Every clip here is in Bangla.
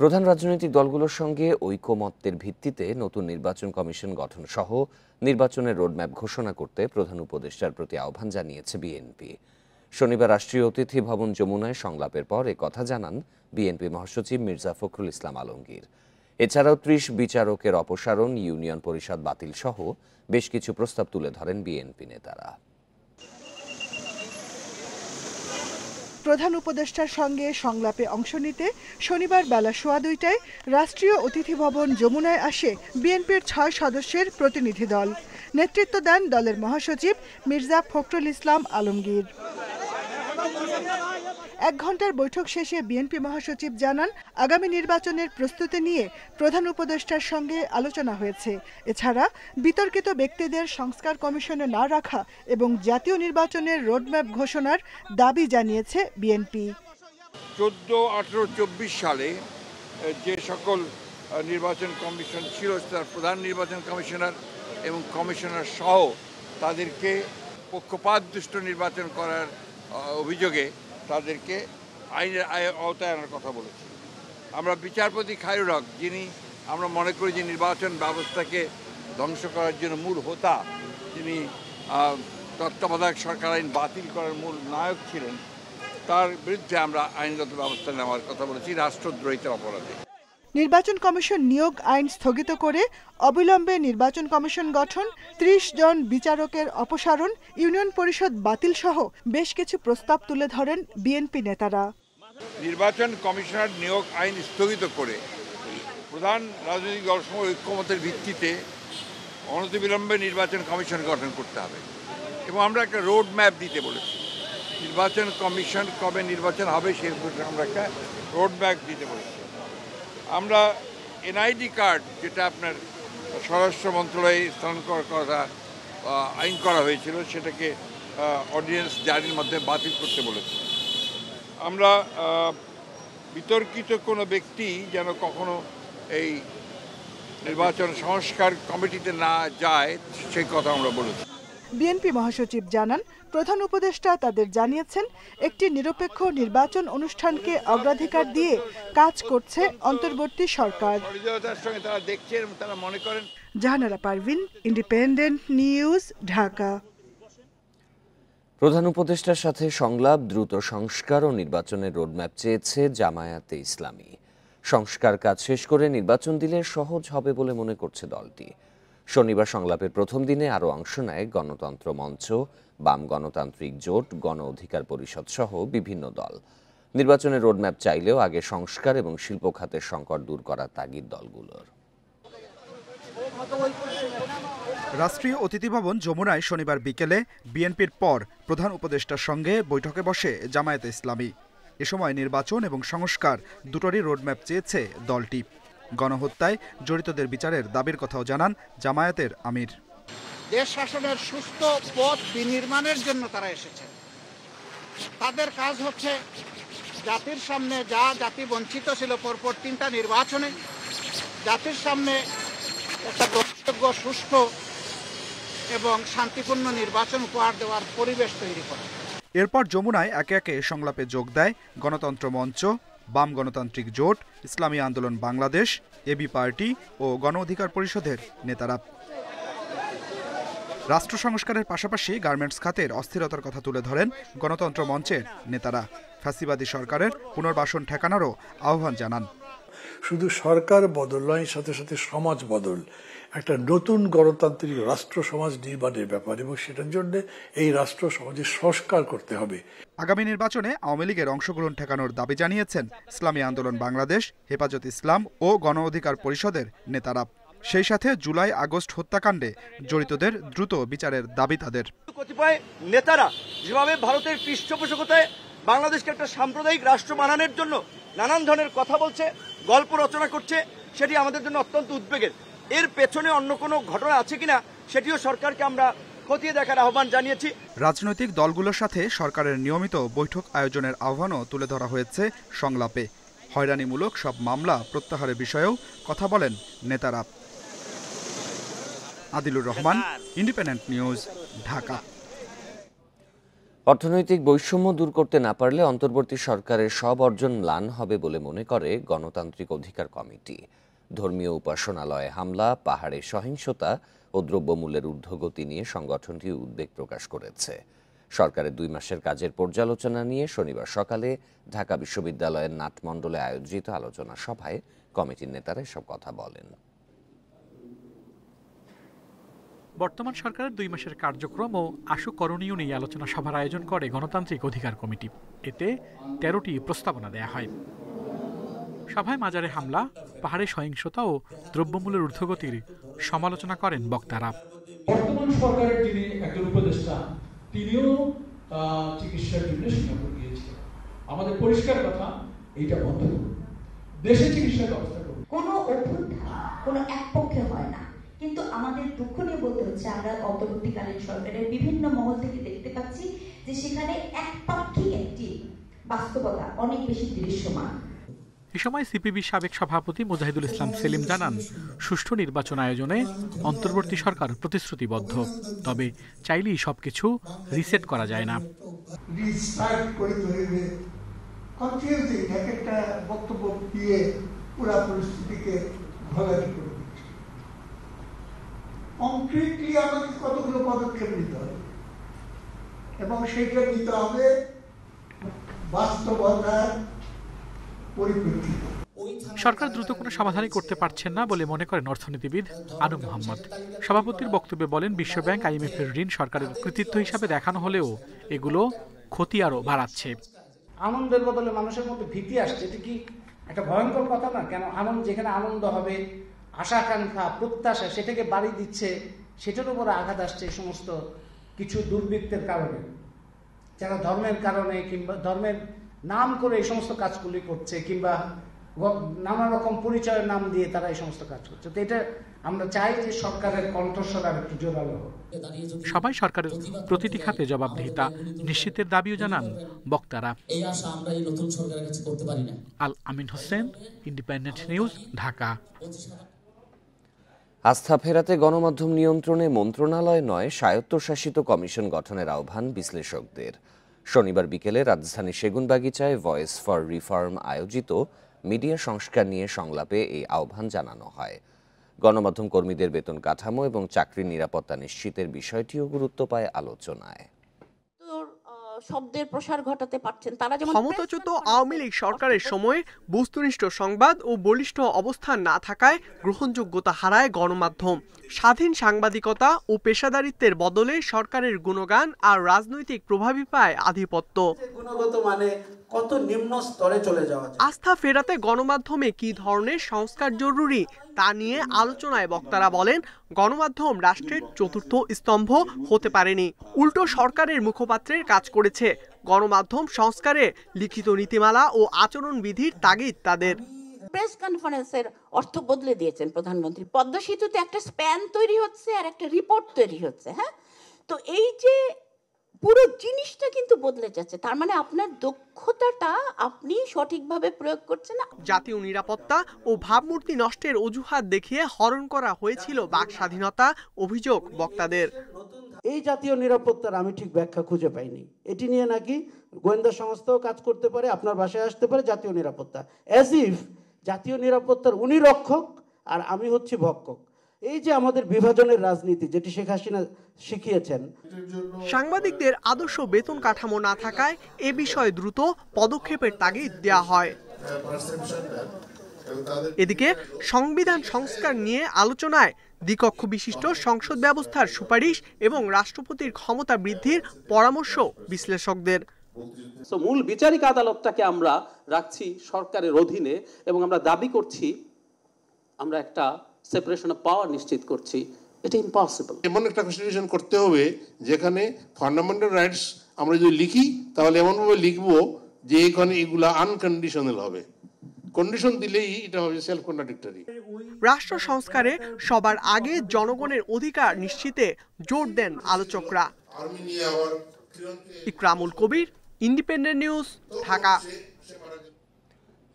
প্রধান রাজনৈতিক দলগুলোর সঙ্গে ঐকমত্যের ভিত্তিতে নতুন নির্বাচন কমিশন গঠন সহ নির্বাচনের রোডম্যাপ ঘোষণা করতে প্রধান উপদেষ্টার প্রতি আহ্বান জানিয়েছে বিএনপি শনিবার রাষ্ট্রীয় অতিথি ভবন যমুনায় সংলাপের পর কথা জানান বিএনপি মহাসচিব মির্জা ফখরুল ইসলাম আলমগীর এছাড়াও ত্রিশ বিচারকের অপসারণ ইউনিয়ন পরিষদ বাতিল সহ বেশ কিছু প্রস্তাব তুলে ধরেন বিএনপি নেতারা প্রধান উপদেষ্টার সঙ্গে সংলাপে অংশ নিতে শনিবার বেলা সোয়া দুইটায় রাষ্ট্রীয় অতিথি ভবন যমুনায় আসে বিএনপির ছয় সদস্যের প্রতিনিধি দল নেতৃত্ব দেন দলের মহাসচিব মির্জা ফখরুল ইসলাম আলমগীর এক ঘন্টার বৈঠক শেষে বিএনপি মহাসচিব জানান আগামী নির্বাচনের প্রস্তুতি নিয়ে প্রধান উপদেষ্টার সঙ্গে আলোচনা হয়েছে এছাড়া বিতর্কিত ব্যক্তিদের সংস্কার কমিশনে না রাখা এবং জাতীয় নির্বাচনের রোডম্যাপ ঘোষণার দাবি জানিয়েছে বিএনপি চোদ্দ আঠারো চব্বিশ সালে যে সকল নির্বাচন কমিশন ছিল তার প্রধান নির্বাচন কমিশনার এবং কমিশনার সহ তাদেরকে পক্ষপাতদুষ্ট নির্বাচন করার অভিযোগে তাদেরকে আইনের আওতায় আনার কথা বলেছি আমরা বিচারপতি খায়ুর হক যিনি আমরা মনে করি যে নির্বাচন ব্যবস্থাকে ধ্বংস করার জন্য মূল হোতা তিনি তত্ত্বাবধায়ক সরকার আইন বাতিল করার মূল নায়ক ছিলেন তার বিরুদ্ধে আমরা আইনগত ব্যবস্থা নেওয়ার কথা বলেছি রাষ্ট্রদ্রোহিতার অপরাধে নির্বাচন কমিশন নিয়োগ আইন স্থগিত করে অবিলম্বে নির্বাচন কমিশন গঠন ত্রিশ জন বিচারকের অপসারণ ইউনিয়ন পরিষদ বাতিল সহ বেশ কিছু প্রস্তাব তুলে ধরেন বিএনপি নেতারা নির্বাচন কমিশনার নিয়োগ আইন স্থগিত করে প্রধান রাজনৈতিক দলসমূহ ঐক্যমতের ভিত্তিতে অনতিবিলম্বে নির্বাচন কমিশন গঠন করতে হবে এবং আমরা একটা রোড ম্যাপ দিতে বলেছি নির্বাচন কমিশন কবে নির্বাচন হবে সেই আমরা একটা রোড ম্যাপ দিতে বলেছি আমরা এনআইডি কার্ড যেটা আপনার স্বরাষ্ট্র মন্ত্রণালয়ে স্থানান্তর করা আইন করা হয়েছিল সেটাকে অডিয়েন্স জারির মাধ্যমে বাতিল করতে বলেছে আমরা বিতর্কিত কোনো ব্যক্তি যেন কখনো এই নির্বাচন সংস্কার কমিটিতে না যায় সেই কথা আমরা বলেছি বিএনপি মহাসচিব জানান প্রধান উপদেষ্টা তাদের জানিয়েছেন একটি নিরপেক্ষ নির্বাচন অনুষ্ঠানকে অগ্রাধিকার দিয়ে কাজ করছে অন্তর্বর্তী সরকার জাহানারা পারভিন ইন্ডিপেন্ডেন্ট নিউজ ঢাকা প্রধান উপদেষ্টার সাথে সংলাপ দ্রুত সংস্কার ও নির্বাচনের রোডম্যাপ চেয়েছে জামায়াতে ইসলামী সংস্কার কাজ শেষ করে নির্বাচন দিলে সহজ হবে বলে মনে করছে দলটি শনিবার সংলাপের প্রথম দিনে আরও অংশ নেয় গণতন্ত্র মঞ্চ বাম গণতান্ত্রিক জোট গণ অধিকার পরিষদ সহ বিভিন্ন দল নির্বাচনের রোডম্যাপ চাইলেও আগে সংস্কার এবং শিল্প খাতের সংকট দূর করার তাগিদ দলগুলোর রাষ্ট্রীয় অতিথি ভবন যমুনায় শনিবার বিকেলে বিএনপির পর প্রধান উপদেষ্টার সঙ্গে বৈঠকে বসে জামায়াতে ইসলামী এ সময় নির্বাচন এবং সংস্কার দুটোরই রোডম্যাপ চেয়েছে দলটি গণহত্যায় জড়িতদের বিচারের দাবির কথাও জানান জামায়াতের আমির দেশ শাসনের সুস্থ পথ বিনির্মাণের জন্য তারা এসেছে তাদের কাজ হচ্ছে জাতির সামনে যা জাতি বঞ্চিত ছিল পরপর তিনটা নির্বাচনে জাতির সামনে একটা গ্রহণযোগ্য সুস্থ এবং শান্তিপূর্ণ নির্বাচন উপহার দেওয়ার পরিবেশ তৈরি করা এরপর যমুনায় একে একে সংলাপে যোগ দেয় গণতন্ত্র মঞ্চ বাম গণতান্ত্রিক জোট ইসলামী আন্দোলন বাংলাদেশ এবি পার্টি ও গণ অধিকার পরিষদের নেতারা রাষ্ট্র সংস্কারের পাশাপাশি গার্মেন্টস খাতের অস্থিরতার কথা তুলে ধরেন গণতন্ত্র মঞ্চের নেতারা ফ্যাসিবাদী সরকারের পুনর্বাসন ঠেকানোরও আহ্বান জানান শুধু সরকার বদল নয় সাথে সাথে সমাজ বদল একটা নতুন গণতান্ত্রিক রাষ্ট্র সমাজ নির্মাণের ব্যাপার এবং সেটার জন্য এই রাষ্ট্র সমাজে সংস্কার করতে হবে আগামী নির্বাচনে আওয়ামী লীগের অংশগ্রহণ ঠেকানোর দাবি জানিয়েছেন ইসলামী আন্দোলন বাংলাদেশ হেফাজত ইসলাম ও গণ অধিকার পরিষদের নেতারা সেই সাথে জুলাই আগস্ট হত্যাকাণ্ডে জড়িতদের দ্রুত বিচারের দাবি তাদের কতিপয় নেতারা যেভাবে ভারতের পৃষ্ঠপোষকতায় বাংলাদেশকে একটা সাম্প্রদায়িক রাষ্ট্র বানানোর জন্য নানান ধরনের কথা বলছে গল্প রচনা করছে সেটি আমাদের জন্য অত্যন্ত উদ্বেগের এর পেছনে অন্য কোনো ঘটনা আছে কিনা সেটিও সরকারকে আমরা খতিয়ে দেখার আহ্বান জানিয়েছি রাজনৈতিক দলগুলোর সাথে সরকারের নিয়মিত বৈঠক আয়োজনের আহ্বানও তুলে ধরা হয়েছে সংলাপে হয়রানিমূলক সব মামলা প্রত্যাহারের বিষয়েও কথা বলেন নেতারা আদিলুর রহমান ইন্ডিপেন্ডেন্ট নিউজ ঢাকা অর্থনৈতিক বৈষম্য দূর করতে না পারলে অন্তর্বর্তী সরকারের সব অর্জন ম্লান হবে বলে মনে করে গণতান্ত্রিক অধিকার কমিটি ধর্মীয় উপাসনালয়ে হামলা পাহাড়ে সহিংসতা ও দ্রব্যমূল্যের ঊর্ধ্বগতি নিয়ে সংগঠনটি উদ্বেগ প্রকাশ করেছে সরকারের দুই মাসের কাজের পর্যালোচনা নিয়ে শনিবার সকালে ঢাকা বিশ্ববিদ্যালয়ের নাটমণ্ডলে আয়োজিত আলোচনা সভায় কমিটির নেতারা এসব কথা বলেন বর্তমান সরকারের দুই মাসের কার্যক্রম ও আশু করণীয় নিয়ে আলোচনা সভার আয়োজন করে গণতান্ত্রিক অধিকার কমিটি এতে তেরোটি প্রস্তাবনা দেয়া হয় সভায় মাজারে হামলা পাহাড়ে সহিংসতা ও দ্রব্যমূল্যের ঊর্ধ্বগতির সমালোচনা করেন বক্তারা বর্তমান সরকারের যিনি একজন উপদেষ্টা তিনিও চিকিৎসার জন্য সিঙ্গাপুর গিয়েছিলেন আমাদের পরিষ্কার কথা বন্ধ দেশে চিকিৎসার ব্যবস্থা করুন কোনো অভ্যুত্থান কোনো এক পক্ষে হয় না কিন্তু আমাদের দুঃখ নিয়ে বলতে হচ্ছে আমরা অন্তর্বর্তীকালীন সরকারের বিভিন্ন মহল থেকে দেখতে পাচ্ছি যে সেখানে একপাক্ষিক একটি বাস্তবতা অনেক বেশি দৃশ্যমান এ সময় সিপিবি সাবেক সভাপতি মুজাহিদুল ইসলাম সেলিম জানান সুষ্ঠু নির্বাচন আয়োজনে অন্তর্বর্তী সরকার প্রতিশ্রুতিবদ্ধ তবে চাইলেই সবকিছু রিসেট করা যায় না বক্তব্য দিয়ে পুরা পরিস্থিতিকে ঘোলাটি করে কংক্রিটলি আমাকে কতগুলো পদক্ষেপ নিতে হবে এবং সেটা নিতে হবে বাস্তবতার পরিপ্রেক্ষিতে সরকার দ্রুত কোনো সমাধানই করতে পারছেন না বলে মনে করেন অর্থনীতিবিদ আনু মোহাম্মদ সভাপতির বক্তব্যে বলেন বিশ্বব্যাংক আইএমএফ এর ঋণ সরকারের কৃতিত্ব হিসাবে দেখানো হলেও এগুলো ক্ষতি আরো বাড়াচ্ছে আনন্দের বদলে মানুষের মধ্যে ভীতি আসছে এটা কি একটা ভয়ঙ্কর কথা না কেন আনন্দ যেখানে আনন্দ হবে আশাকাঙ্ক্ষা প্রত্যাশা সেটাকে বাড়ি দিচ্ছে সেটার উপরে আঘাত আসছে সমস্ত কিছু দুর্বৃত্তের কারণে যারা ধর্মের কারণে কিংবা ধর্মের নাম করে এই সমস্ত কাজগুলি করছে কিংবা নানা রকম পরিচয়ের নাম দিয়ে তারা এই সমস্ত কাজ করছে তো এটা আমরা চাই যে সরকারের কণ্ঠস্বর আর একটু জোরালো হোক সবাই সরকারের প্রতিটি খাতে জবাবদিহিতা নিশ্চিতের দাবিও জানান বক্তারা এই আশা আমরা এই নতুন সরকারের কাছে করতে পারি না আল আমিন হোসেন ইন্ডিপেন্ডেন্ট নিউজ ঢাকা আস্থা ফেরাতে গণমাধ্যম নিয়ন্ত্রণে মন্ত্রণালয় নয় স্বায়ত্তশাসিত কমিশন গঠনের আহ্বান বিশ্লেষকদের শনিবার বিকেলে রাজধানী সেগুনবাগিচায় ভয়েস ফর রিফর্ম আয়োজিত মিডিয়া সংস্কার নিয়ে সংলাপে এই আহ্বান জানানো হয় গণমাধ্যম কর্মীদের বেতন কাঠামো এবং চাকরির নিরাপত্তা নিশ্চিতের বিষয়টিও গুরুত্ব পায় আলোচনায় শব্দের প্রসার ঘটাতে পারছেন তারা যেমন ক্ষমতাচ্যুত আওয়ামী লীগ সরকারের সময়ে বস্তুনিষ্ঠ সংবাদ ও বলিষ্ঠ অবস্থান না থাকায় গ্রহণযোগ্যতা হারায় গণমাধ্যম স্বাধীন সাংবাদিকতা ও পেশাদারিত্বের বদলে সরকারের গুণগান আর রাজনৈতিক প্রভাবই পায় আধিপত্য গুণগত মানে কত নিম্ন স্তরে চলে যাওয়া যায় আস্থা ফেরাতে গণমাধ্যমে কি ধরনের সংস্কার জরুরি তা নিয়ে আলোচনায় বক্তারা বলেন গণমাধ্যম রাষ্ট্রের চতুর্থ স্তম্ভ হতে পারেনি উল্টো সরকারের মুখপাত্রের কাজ করেছে গণমাধ্যম সংস্কারে লিখিত নীতিমালা ও আচরণবিধির তাগিদ তাদের প্রেস কনফারেন্সের অর্থ বদলে দিয়েছেন প্রধানমন্ত্রী পদ্মা সেতুতে একটা স্প্যান তৈরি হচ্ছে আর একটা রিপোর্ট তৈরি হচ্ছে হ্যাঁ তো এই যে পুরো জিনিসটা কিন্তু বদলে যাচ্ছে তার মানে আপনার দক্ষতাটা আপনি সঠিকভাবে প্রয়োগ করছেন না জাতীয় নিরাপত্তা ও ভাবমূর্তি নষ্টের অজুহাত দেখিয়ে হরণ করা হয়েছিল বাক স্বাধীনতা অভিযোগ বক্তাদের এই জাতীয় নিরাপত্তার আমি ঠিক ব্যাখ্যা খুঁজে পাইনি এটি নিয়ে নাকি গোয়েন্দা সংস্থাও কাজ করতে পারে আপনার বাসায় আসতে পারে জাতীয় নিরাপত্তা অ্যাজ ইফ জাতীয় নিরাপত্তার উনি রক্ষক আর আমি হচ্ছি ভক্ষক এই যে আমাদের বিভাজনের রাজনীতি যেটি শেখ হাসিনা শিখিয়েছেন সাংবাদিকদের আদর্শ বেতন কাঠামো না থাকায় এ বিষয়ে দ্রুত পদক্ষেপের তাগিদ দেওয়া হয় এদিকে সংবিধান সংস্কার নিয়ে আলোচনায় দ্বিকক্ষ বিশিষ্ট সংসদ ব্যবস্থার সুপারিশ এবং রাষ্ট্রপতির ক্ষমতা বৃদ্ধির পরামর্শ বিশ্লেষকদের মূল বিচারিক আদালতটাকে আমরা রাখছি সরকারের অধীনে এবং আমরা দাবি করছি আমরা একটা সেপারেশন অফ পাওয়ার নিশ্চিত করছি এটা ইম্পসিবল এমন একটা কনস্টিটিউশন করতে হবে যেখানে ফান্ডামেন্টাল রাইটস আমরা যদি লিখি তাহলে এমনভাবে লিখব যে এখানে এগুলা আনকন্ডিশনাল হবে কন্ডিশন দিলেই এটা হবে সেলফ কন্ট্রাডিক্টরি রাষ্ট্র সংস্কারে সবার আগে জনগণের অধিকার নিশ্চিতে জোর দেন আলোচকরা ইকরামুল কবির ইন্ডিপেন্ডেন্ট নিউজ ঢাকা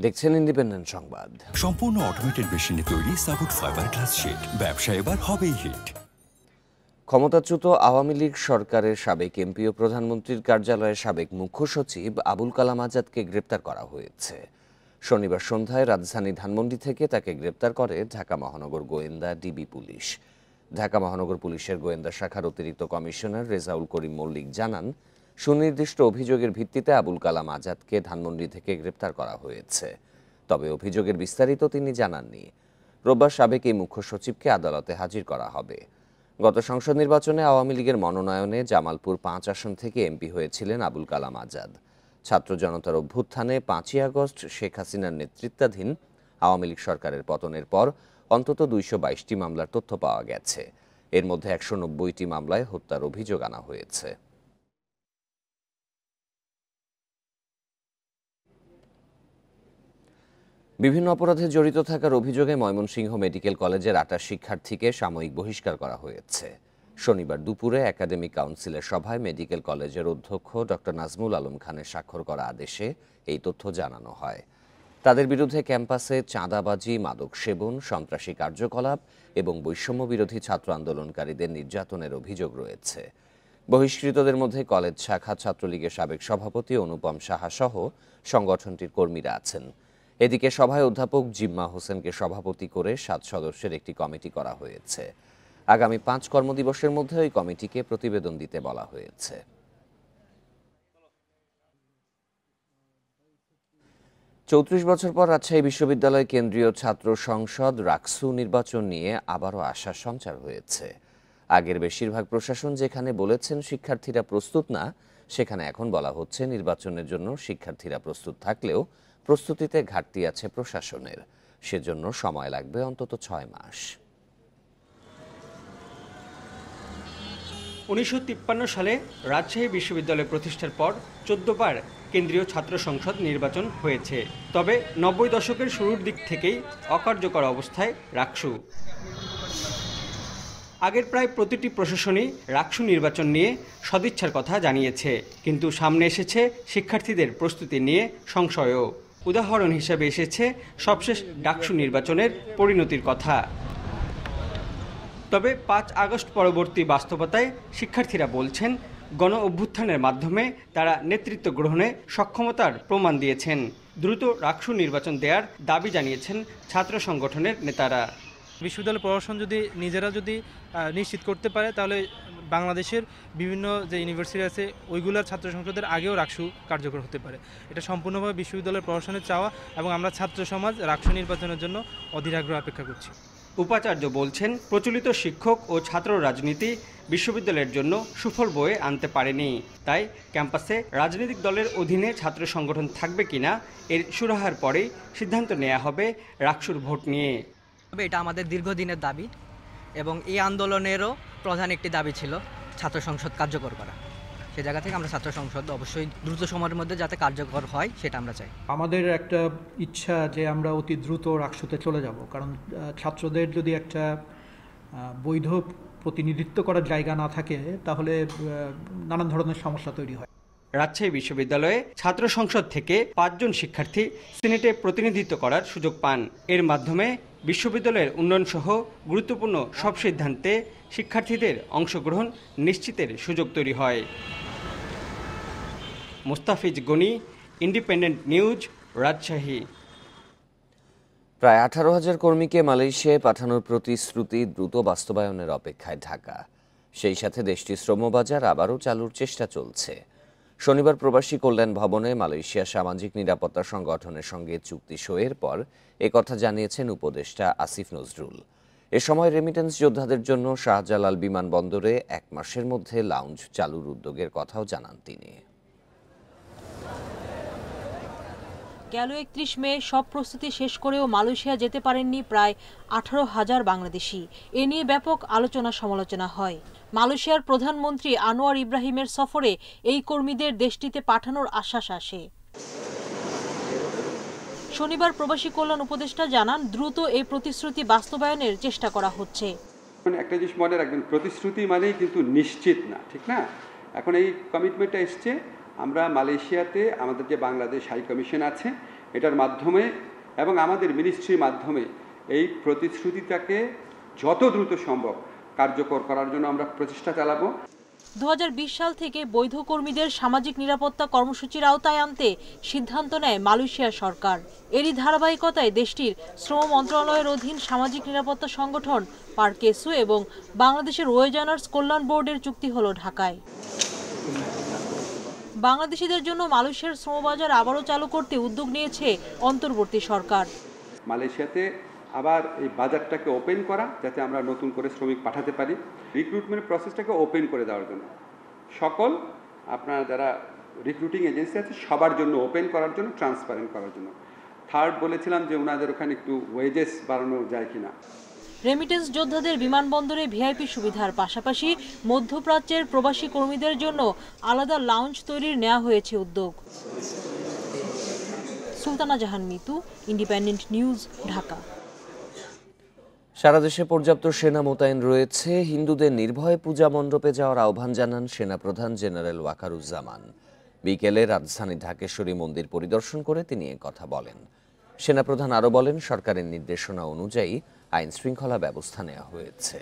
দেখছেন ইন্ডিপেন্ডেন্ট সংবাদ সম্পূর্ণ অটোমেটেড মেশিনে তৈরি সাবুট ফাইবার গ্লাস শীট ব্যবসা এবার হবেই হিট ক্ষমতাচ্যুত আওয়ামী লীগ সরকারের সাবেক এমপি ও প্রধানমন্ত্রীর কার্যালয়ের সাবেক মুখ্য সচিব আবুল কালাম আজাদকে গ্রেপ্তার করা হয়েছে শনিবার সন্ধ্যায় রাজধানী ধানমন্ডি থেকে তাকে গ্রেপ্তার করে ঢাকা মহানগর গোয়েন্দা ডিবি পুলিশ ঢাকা মহানগর পুলিশের গোয়েন্দা শাখার অতিরিক্ত কমিশনার রেজাউল করিম মল্লিক জানান সুনির্দিষ্ট অভিযোগের ভিত্তিতে আবুল কালাম আজাদকে ধানমন্ডি থেকে গ্রেপ্তার করা হয়েছে তবে অভিযোগের বিস্তারিত তিনি জানাননি রোববার সাবেক এই মুখ্য সচিবকে আদালতে হাজির করা হবে গত সংসদ নির্বাচনে আওয়ামী লীগের মনোনয়নে জামালপুর পাঁচ আসন থেকে এমপি হয়েছিলেন আবুল কালাম আজাদ ছাত্র জনতার অভ্যুত্থানে পাঁচই আগস্ট শেখ হাসিনার নেতৃত্বাধীন আওয়ামী লীগ সরকারের পতনের পর অন্তত দুইশো বাইশটি মামলার তথ্য পাওয়া গেছে এর মধ্যে একশো নব্বইটি মামলায় হত্যার অভিযোগ আনা হয়েছে বিভিন্ন অপরাধে জড়িত থাকার অভিযোগে ময়মনসিংহ মেডিকেল কলেজের আটাশ শিক্ষার্থীকে সাময়িক বহিষ্কার করা হয়েছে শনিবার দুপুরে একাডেমিক কাউন্সিলের সভায় মেডিকেল কলেজের অধ্যক্ষ ডক্টর নাজমুল আলম খানের স্বাক্ষর করা আদেশে এই তথ্য জানানো হয় তাদের বিরুদ্ধে ক্যাম্পাসে চাঁদাবাজি মাদক সেবন সন্ত্রাসী কার্যকলাপ এবং বৈষম্য বিরোধী ছাত্র আন্দোলনকারীদের নির্যাতনের অভিযোগ রয়েছে বহিষ্কৃতদের মধ্যে কলেজ শাখা ছাত্রলীগের সাবেক সভাপতি অনুপম সাহা সহ সংগঠনটির কর্মীরা আছেন এদিকে সভায় অধ্যাপক জিম্মা হোসেনকে সভাপতি করে সাত সদস্যের একটি কমিটি করা হয়েছে আগামী পাঁচ কর্মদিবসের মধ্যে ওই কমিটিকে প্রতিবেদন দিতে বলা হয়েছে চৌত্রিশ বছর পর রাজশাহী বিশ্ববিদ্যালয় কেন্দ্রীয় ছাত্র সংসদ রাকসু নির্বাচন নিয়ে আবারও আশা সঞ্চার হয়েছে আগের বেশিরভাগ প্রশাসন যেখানে বলেছেন শিক্ষার্থীরা প্রস্তুত না সেখানে এখন বলা হচ্ছে নির্বাচনের জন্য শিক্ষার্থীরা প্রস্তুত থাকলেও প্রস্তুতিতে ঘাটতি আছে প্রশাসনের সেজন্য সময় লাগবে অন্তত ছয় মাস উনিশশো সালে রাজশাহী বিশ্ববিদ্যালয় প্রতিষ্ঠার পর চোদ্দবার কেন্দ্রীয় ছাত্র সংসদ নির্বাচন হয়েছে তবে নব্বই দশকের শুরুর দিক থেকেই অকার্যকর অবস্থায় রাখসু আগের প্রায় প্রতিটি প্রশাসনই রাখসু নির্বাচন নিয়ে সদিচ্ছার কথা জানিয়েছে কিন্তু সামনে এসেছে শিক্ষার্থীদের প্রস্তুতি নিয়ে সংশয়ও উদাহরণ হিসেবে এসেছে সবশেষ ডাকসু নির্বাচনের পরিণতির কথা তবে পাঁচ আগস্ট পরবর্তী বাস্তবতায় শিক্ষার্থীরা বলছেন গণ অভ্যুত্থানের মাধ্যমে তারা নেতৃত্ব গ্রহণে সক্ষমতার প্রমাণ দিয়েছেন দ্রুত রাক্ষু নির্বাচন দেওয়ার দাবি জানিয়েছেন ছাত্র সংগঠনের নেতারা বিশ্ববিদ্যালয় প্রশাসন যদি নিজেরা যদি নিশ্চিত করতে পারে তাহলে বাংলাদেশের বিভিন্ন যে ইউনিভার্সিটি আছে ওইগুলোর ছাত্র সংসদের আগেও রাকসু কার্যকর হতে পারে এটা সম্পূর্ণভাবে বিশ্ববিদ্যালয় প্রশাসনের চাওয়া এবং আমরা ছাত্র সমাজ রাকসু নির্বাচনের জন্য অধীর আগ্রহ অপেক্ষা করছি উপাচার্য বলছেন প্রচলিত শিক্ষক ও ছাত্র রাজনীতি বিশ্ববিদ্যালয়ের জন্য সুফল বয়ে আনতে পারেনি তাই ক্যাম্পাসে রাজনৈতিক দলের অধীনে ছাত্র সংগঠন থাকবে কিনা এর সুরাহার পরেই সিদ্ধান্ত নেওয়া হবে রাকসুর ভোট নিয়ে তবে এটা আমাদের দীর্ঘদিনের দাবি এবং এই আন্দোলনেরও প্রধান একটি দাবি ছিল ছাত্র সংসদ কার্যকর করা সে জায়গা থেকে আমরা ছাত্র সংসদ অবশ্যই দ্রুত সময়ের মধ্যে যাতে কার্যকর হয় সেটা আমরা চাই আমাদের একটা ইচ্ছা যে আমরা অতি দ্রুত রাকসুতে চলে যাব কারণ ছাত্রদের যদি একটা বৈধ প্রতিনিধিত্ব করার জায়গা না থাকে তাহলে নানান ধরনের সমস্যা তৈরি হয় রাজশাহী বিশ্ববিদ্যালয়ে ছাত্র সংসদ থেকে পাঁচজন শিক্ষার্থী সিনেটে প্রতিনিধিত্ব করার সুযোগ পান এর মাধ্যমে বিশ্ববিদ্যালয়ের উন্নয়নসহ গুরুত্বপূর্ণ সব সিদ্ধান্তে শিক্ষার্থীদের অংশগ্রহণ নিশ্চিতের সুযোগ তৈরি হয় মোস্তাফিজ গনি ইন্ডিপেন্ডেন্ট নিউজ রাজশাহী প্রায় আঠারো হাজার কর্মীকে মালয়েশিয়ায় পাঠানোর প্রতিশ্রুতি দ্রুত বাস্তবায়নের অপেক্ষায় ঢাকা সেই সাথে দেশটির শ্রমবাজার আবারও চালুর চেষ্টা চলছে শনিবার প্রবাসী কল্যাণ ভবনে মালয়েশিয়া সামাজিক নিরাপত্তা সংগঠনের সঙ্গে চুক্তি সইয়ের পর কথা জানিয়েছেন উপদেষ্টা আসিফ নজরুল এ সময় রেমিটেন্স যোদ্ধাদের জন্য শাহজালাল বিমানবন্দরে এক মাসের মধ্যে লাউঞ্জ চালুর উদ্যোগের কথাও জানান তিনি গেল একত্রিশ মে সব প্রস্তুতি শেষ করেও মালয়েশিয়া যেতে পারেননি প্রায় আঠারো হাজার বাংলাদেশি এ নিয়ে ব্যাপক আলোচনা সমালোচনা হয় মালয়েশিয়ার প্রধানমন্ত্রী আনোয়ার ইব্রাহিমের সফরে এই কর্মীদের দেশটিতে পাঠানোর আশ্বাস আসে শনিবার প্রবাসী কল্যাণ উপদেষ্টা জানান দ্রুত এই প্রতিশ্রুতি বাস্তবায়নের চেষ্টা করা হচ্ছে একটা জিনিস মনে রাখবেন প্রতিশ্রুতি মানেই কিন্তু নিশ্চিত না ঠিক না এখন এই কমিটমেন্টটা এসছে আমরা মালয়েশিয়াতে আমাদের যে বাংলাদেশ হাই কমিশন আছে এটার মাধ্যমে এবং আমাদের মিনিস্ট্রির মাধ্যমে এই প্রতিশ্রুতিটাকে যত দ্রুত সম্ভব কার্যকর করার জন্য আমরা প্রচেষ্টা চালাবো দু সাল থেকে বৈধ কর্মীদের সামাজিক নিরাপত্তা কর্মসূচির আওতায় আনতে সিদ্ধান্ত নেয় মালয়েশিয়া সরকার এরই ধারাবাহিকতায় দেশটির শ্রম মন্ত্রণালয়ের অধীন সামাজিক নিরাপত্তা সংগঠন পার্কেসু এবং বাংলাদেশের ওয়েজানার্স কল্যাণ বোর্ডের চুক্তি হল ঢাকায় বাংলাদেশিদের জন্য মালয়েশিয়ার শ্রমবাজার আবারও চালু করতে উদ্যোগ নিয়েছে অন্তর্বর্তী সরকার মালয়েশিয়াতে আবার এই বাজারটাকে ওপেন করা যাতে আমরা নতুন করে শ্রমিক পাঠাতে পারি রিক্রুটমেন্ট প্রসেসটাকে ওপেন করে দেওয়ার জন্য সকল আপনারা যারা রিক্রুটিং এজেন্সি আছে সবার জন্য ওপেন করার জন্য ট্রান্সপারেন্ট করার জন্য থার্ড বলেছিলাম যে ওনাদের ওখানে একটু ওয়েজেস বাড়ানো যায় কিনা রেমিটেন্স যোদ্ধাদের বিমানবন্দরে ভিআইপি সুবিধার পাশাপাশি মধ্যপ্রাচ্যের প্রবাসী কর্মীদের জন্য আলাদা লাউঞ্জ তৈরির নেওয়া হয়েছে উদ্যোগ সুলতানা জাহান মিতু ইন্ডিপেন্ডেন্ট নিউজ ঢাকা সারা দেশে পর্যাপ্ত সেনা মোতায়েন রয়েছে হিন্দুদের নির্ভয়ে পূজা মণ্ডপে যাওয়ার আহ্বান জানান সেনাপ্রধান জেনারেল ওয়াকারুজ্জামান বিকেলে রাজধানী ঢাকেশ্বরী মন্দির পরিদর্শন করে তিনি কথা বলেন সেনাপ্রধান আরও বলেন সরকারের নির্দেশনা অনুযায়ী আইন শৃঙ্খলা ব্যবস্থা নেওয়া হয়েছে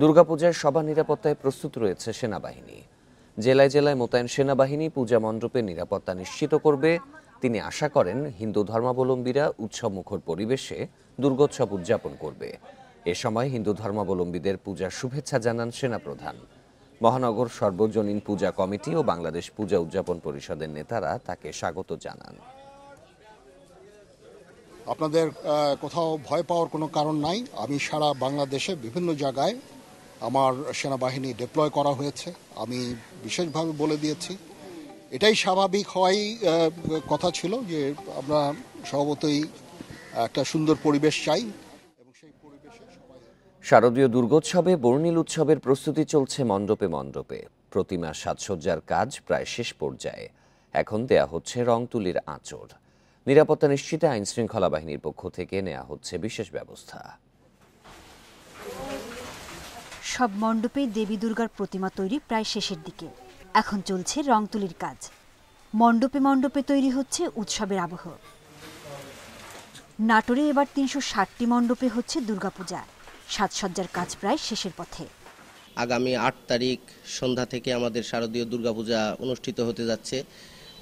দুর্গাপূজার সবার নিরাপত্তায় প্রস্তুত রয়েছে সেনাবাহিনী জেলায় জেলায় মোতায়েন সেনাবাহিনী পূজা মণ্ডপে নিরাপত্তা নিশ্চিত করবে তিনি আশা করেন হিন্দু ধর্মাবলম্বীরা উৎসব মুখর পরিবেশে দুর্গোৎসব উদযাপন করবে এ সময় হিন্দু ধর্মাবলম্বীদের পূজা শুভেচ্ছা জানান সেনাপ্রধান মহানগর সর্বজনীন পূজা কমিটি ও বাংলাদেশ পূজা উদযাপন পরিষদের নেতারা তাকে স্বাগত জানান আপনাদের কোথাও ভয় পাওয়ার কোনো কারণ নাই আমি সারা বাংলাদেশে বিভিন্ন জায়গায় আমার সেনাবাহিনী ডিপ্লয় করা হয়েছে আমি বিশেষভাবে বলে দিয়েছি এটাই স্বাভাবিক হওয়াই কথা ছিল যে আমরা স্বভাবতই একটা সুন্দর পরিবেশ চাই শারদীয় দুর্গোৎসবে বর্ণিল উৎসবের প্রস্তুতি চলছে মণ্ডপে মণ্ডপে প্রতিমা সাজসজ্জার কাজ প্রায় শেষ পর্যায়ে এখন দেয়া হচ্ছে রং তুলির আঁচড় নিরাপত্তা নিশ্চিতে আইন শৃঙ্খলা বাহিনীর পক্ষ থেকে নেওয়া হচ্ছে বিশেষ ব্যবস্থা সব মণ্ডপে দেবী দুর্গার প্রতিমা তৈরি প্রায় শেষের দিকে এখন চলছে রং তুলির কাজ মণ্ডপে মণ্ডপে তৈরি হচ্ছে উৎসবের আবহ নাটোরে এবার তিনশো ষাটটি মণ্ডপে হচ্ছে দুর্গাপূজা সাজসজ্জার কাজ প্রায় শেষের পথে আগামী আট তারিখ সন্ধ্যা থেকে আমাদের শারদীয় দুর্গাপূজা অনুষ্ঠিত হতে যাচ্ছে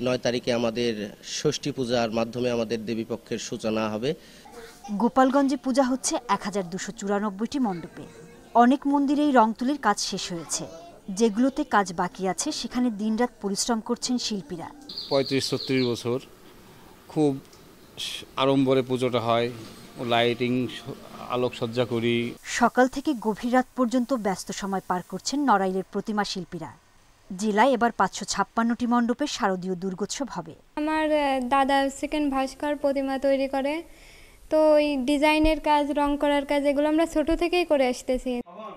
নয় তারিখে আমাদের ষষ্ঠী পূজার মাধ্যমে আমাদের দেবীপক্ষের সূচনা হবে গোপালগঞ্জে পূজা হচ্ছে এক হাজার দুশো চুরানব্বইটি মণ্ডপে অনেক মন্দিরেই রং তুলির কাজ শেষ হয়েছে যেগুলোতে কাজ বাকি আছে সেখানে দিনরাত পরিশ্রম করছেন শিল্পীরা পঁয়ত্রিশ ছত্রিশ বছর খুব আড়ম্বরে পুজোটা হয় লাইটিং আলোকসজ্জা করি সকাল থেকে গভীর রাত পর্যন্ত ব্যস্ত সময় পার করছেন নড়াইলের প্রতিমা শিল্পীরা জেলায় এবার পাঁচশো ছাপ্পান্নটি মণ্ডপে শারদীয় দুর্গোৎসব হবে আমার দাদা সেকেন্ড ভাস্কর প্রতিমা তৈরি করে তো ওই ডিজাইনের কাজ রং করার কাজ এগুলো আমরা ছোট থেকেই করে আসতেছি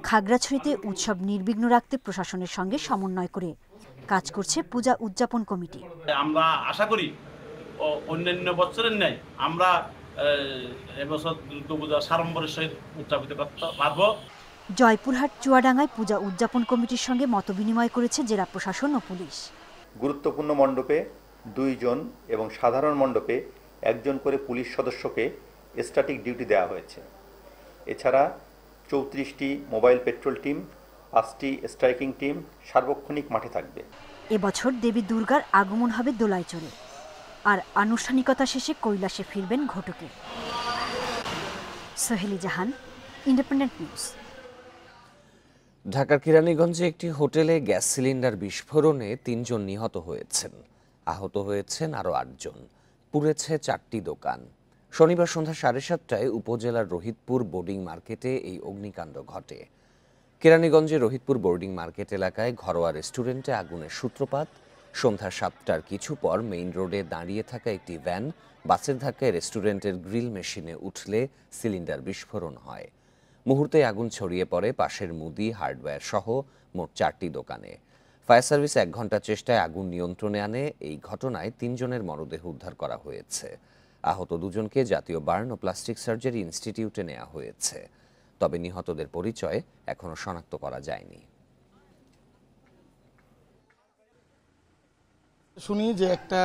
খাগড়াছড়িতে উৎসব নির্বিঘ্ন রাখতে প্রশাসনের সঙ্গে সমন্বয় করে কাজ করছে পূজা উদযাপন কমিটি আমরা আশা করি অন্যান্য বছরের ন্যায় আমরা এবছর দুর্গাপূজা সাড়ম্বরের সহিত উদযাপিত করতে পারবো জয়পুরহাট চুয়াডাঙ্গায় পূজা উদযাপন কমিটির সঙ্গে মত বিনিময় করেছে জেলা প্রশাসন ও পুলিশ গুরুত্বপূর্ণ মণ্ডপে দুইজন এবং সাধারণ মণ্ডপে একজন করে পুলিশ সদস্যকে স্ট্যাটিক ডিউটি দেওয়া হয়েছে এছাড়া চৌত্রিশটি মোবাইল পেট্রোল টিম পাঁচটি স্ট্রাইকিং টিম সার্বক্ষণিক মাঠে থাকবে এবছর দেবী দুর্গার আগমন হবে দোলাইচড়ে আর আনুষ্ঠানিকতা শেষে কৈলাসে ফিরবেন ঘটকে সোহেলি জাহান ইন্ডিপেন্ডেন্ট নিউজ ঢাকার কিরানীগঞ্জে একটি হোটেলে গ্যাস সিলিন্ডার বিস্ফোরণে তিনজন নিহত হয়েছেন আহত হয়েছেন আরও আটজন পুড়েছে চারটি দোকান শনিবার সন্ধ্যা সাড়ে সাতটায় উপজেলার রোহিতপুর বোর্ডিং মার্কেটে এই অগ্নিকাণ্ড ঘটে কেরানীগঞ্জে রোহিতপুর বোর্ডিং মার্কেট এলাকায় ঘরোয়া রেস্টুরেন্টে আগুনের সূত্রপাত সন্ধ্যা সাতটার কিছু পর মেইন রোডে দাঁড়িয়ে থাকা একটি ভ্যান বাসের ধাক্কায় রেস্টুরেন্টের গ্রিল মেশিনে উঠলে সিলিন্ডার বিস্ফোরণ হয় মুহূর্তে আগুন ছড়িয়ে পড়ে পাশের মুদি হার্ডওয়্যার সহ মোট চারটি দোকানে ফায়ার সার্ভিস এক ঘন্টা চেষ্টায় আগুন নিয়ন্ত্রণে আনে এই ঘটনায় তিনজনের মরদেহ উদ্ধার করা হয়েছে আহত দুজনকে জাতীয় বার্ন ও প্লাস্টিক সার্জারি ইনস্টিটিউটে নেওয়া হয়েছে তবে নিহতদের পরিচয় এখনও শনাক্ত করা যায়নি শুনি যে একটা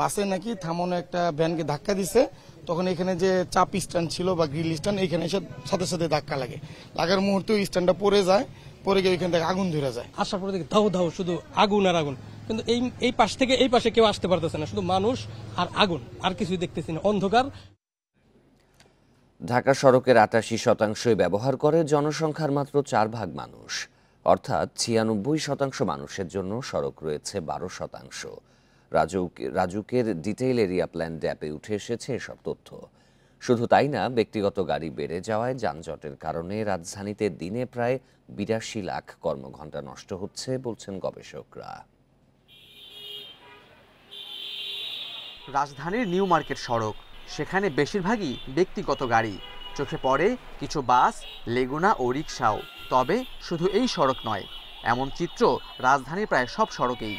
বাসে নাকি থামানো একটা ভ্যানকে ধাক্কা দিছে তখন এখানে যে চাপ স্ট্যান্ড ছিল বা গ্রিল স্ট্যান্ড এখানে এসে সাথে সাথে ধাক্কা লাগে লাগার মুহূর্তে ওই স্ট্যান্ডটা পড়ে যায় পরে গিয়ে ওইখান থেকে আগুন ধরে যায় আসার পরে দেখি ধাও ধাও শুধু আগুন আর আগুন কিন্তু এই এই পাশ থেকে এই পাশে কেউ আসতে পারতেছে না শুধু মানুষ আর আগুন আর কিছুই দেখতেছি না অন্ধকার ঢাকা সড়কের আটাশি শতাংশই ব্যবহার করে জনসংখ্যার মাত্র চার ভাগ মানুষ অর্থাৎ ছিয়ানব্বই শতাংশ মানুষের জন্য সড়ক রয়েছে বারো শতাংশ রাজুক রাজুকের ডিটেইল এরিয়া প্ল্যান ড্যাপে উঠে এসেছে এসব তথ্য শুধু তাই না ব্যক্তিগত গাড়ি বেড়ে যাওয়ায় যানজটের কারণে রাজধানীতে দিনে প্রায় বিরাশি লাখ কর্মঘণ্টা নষ্ট হচ্ছে বলছেন গবেষকরা রাজধানীর নিউ মার্কেট সড়ক সেখানে বেশিরভাগই ব্যক্তিগত গাড়ি চোখে পড়ে কিছু বাস লেগুনা ও রিক্সাও তবে শুধু এই সড়ক নয় এমন চিত্র রাজধানীর প্রায় সব সড়কেই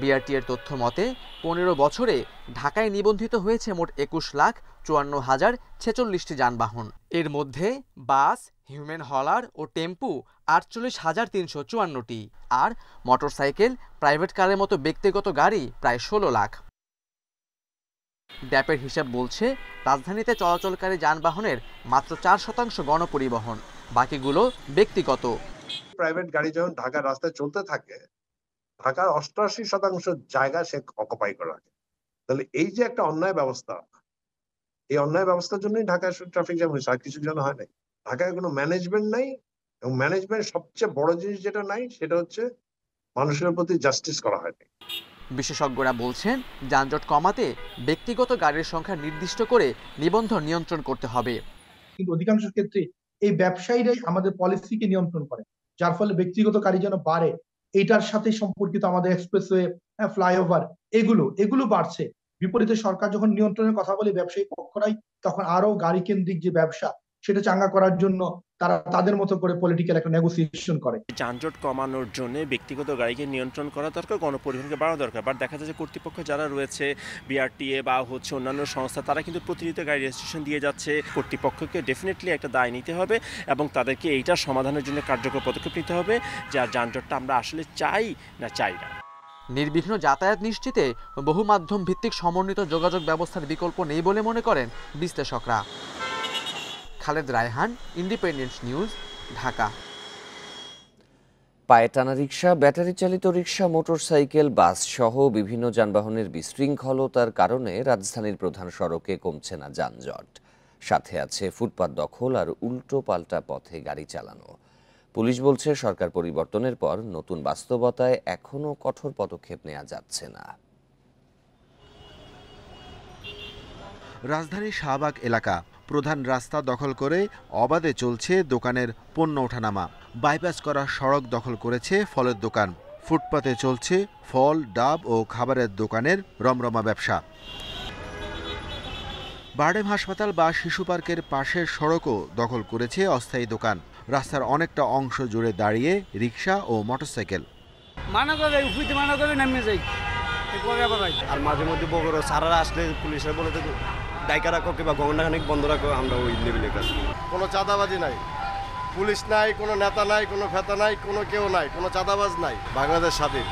বিআরটিএর তথ্য মতে পনেরো বছরে ঢাকায় নিবন্ধিত হয়েছে মোট একুশ লাখ চুয়ান্ন হাজার ছেচল্লিশটি যানবাহন এর মধ্যে বাস হিউম্যান হলার ও টেম্পু আটচল্লিশ হাজার তিনশো চুয়ান্নটি আর মোটরসাইকেল প্রাইভেট কারের মতো ব্যক্তিগত গাড়ি প্রায় ষোলো লাখ ড্যাপের হিসাব বলছে রাজধানীতে চলাচলকারী যানবাহনের মাত্র চার শতাংশ গণপরিবহন বাকিগুলো ব্যক্তিগত প্রাইভেট গাড়ি যখন ঢাকার রাস্তায় চলতে থাকে ঢাকার অষ্টআশি শতাংশ জায়গা সে অকুপাই করে রাখে তাহলে এই যে একটা অন্যায় ব্যবস্থা এই অন্যায় ব্যবস্থার জন্যই ঢাকায় ট্রাফিক জ্যাম হয়েছে আর কিছু জন্য হয় নাই ঢাকায় কোনো ম্যানেজমেন্ট নাই এবং ম্যানেজমেন্ট সবচেয়ে বড় জিনিস যেটা নাই সেটা হচ্ছে মানুষের প্রতি জাস্টিস করা হয়নি বিশেষজ্ঞরা বলছেন যানজট কমাতে ব্যক্তিগত গাড়ির সংখ্যা নির্দিষ্ট করে নিবন্ধন নিয়ন্ত্রণ করতে হবে কিন্তু অধিকাংশ ক্ষেত্রে এই ব্যবসায়ীরাই আমাদের পলিসিকে নিয়ন্ত্রণ করে যার ফলে ব্যক্তিগত গাড়ি যেন বাড়ে এটার সাথে সম্পর্কিত আমাদের এক্সপ্রেসওয়ে হ্যাঁ, ফ্লাইওভার এগুলো এগুলো বাড়ছে বিপরীতে সরকার যখন নিয়ন্ত্রণের কথা বলে ব্যবসায়ী পক্ষরাই তখন আরো গাড়ি কেন্দ্রিক যে ব্যবসা সেটা চাঙ্গা করার জন্য তারা তাদের মতো করে পলিটিক্যাল একটা নেগোসিয়েশন করে যানজট কমানোর জন্য ব্যক্তিগত গাড়িকে নিয়ন্ত্রণ করা দরকার গণপরিবহনকে বাড়ানো দরকার বাট দেখা যায় যে কর্তৃপক্ষ যারা রয়েছে বিআরটিএ বা হচ্ছে অন্যান্য সংস্থা তারা কিন্তু প্রতিনিয়ত গাড়ি রেজিস্ট্রেশন দিয়ে যাচ্ছে কর্তৃপক্ষকে ডেফিনেটলি একটা দায় নিতে হবে এবং তাদেরকে এইটা সমাধানের জন্য কার্যকর পদক্ষেপ নিতে হবে যা যানজটটা আমরা আসলে চাই না চাই না নির্বিঘ্ন যাতায়াত নিশ্চিতে বহু মাধ্যম ভিত্তিক সমন্বিত যোগাযোগ ব্যবস্থার বিকল্প নেই বলে মনে করেন বিশ্লেষকরা খালেদ রায়হান ইন্ডিপেন্ডেন্স নিউজ ঢাকা পায়ে টানা রিক্সা ব্যাটারি চালিত রিক্সা মোটরসাইকেল বাস সহ বিভিন্ন যানবাহনের বিশৃঙ্খলতার কারণে রাজধানীর প্রধান সড়কে কমছে না যানজট সাথে আছে ফুটপাত দখল আর উল্টো পাল্টা পথে গাড়ি চালানো পুলিশ বলছে সরকার পরিবর্তনের পর নতুন বাস্তবতায় এখনও কঠোর পদক্ষেপ নেওয়া যাচ্ছে না রাজধানীর শাহবাগ এলাকা প্রধান রাস্তা দখল করে অবাধে চলছে দোকানের পণ্য ওঠানামা বাইপাস করা সড়ক দখল করেছে ফলের দোকান ফুটপাতে চলছে ফল ডাব ও খাবারের দোকানের রমরমা ব্যবসা বার্ডেম হাসপাতাল বা শিশু পার্কের পাশের সড়কও দখল করেছে অস্থায়ী দোকান রাস্তার অনেকটা অংশ জুড়ে দাঁড়িয়ে রিক্সা ও মোটরসাইকেল মানা করে যাই আর মাঝে মধ্যে আসলে পুলিশের বলে দায়িকা রাখো কিংবা গণনাখানিক বন্ধ রাখো আমরা ওই লেভেলের কাজ কোনো চাঁদাবাজি নাই পুলিশ নাই কোনো নেতা নাই কোনো ফেতা নাই কোনো কেউ নাই কোনো চাঁদাবাজ নাই বাংলাদেশ স্বাধীন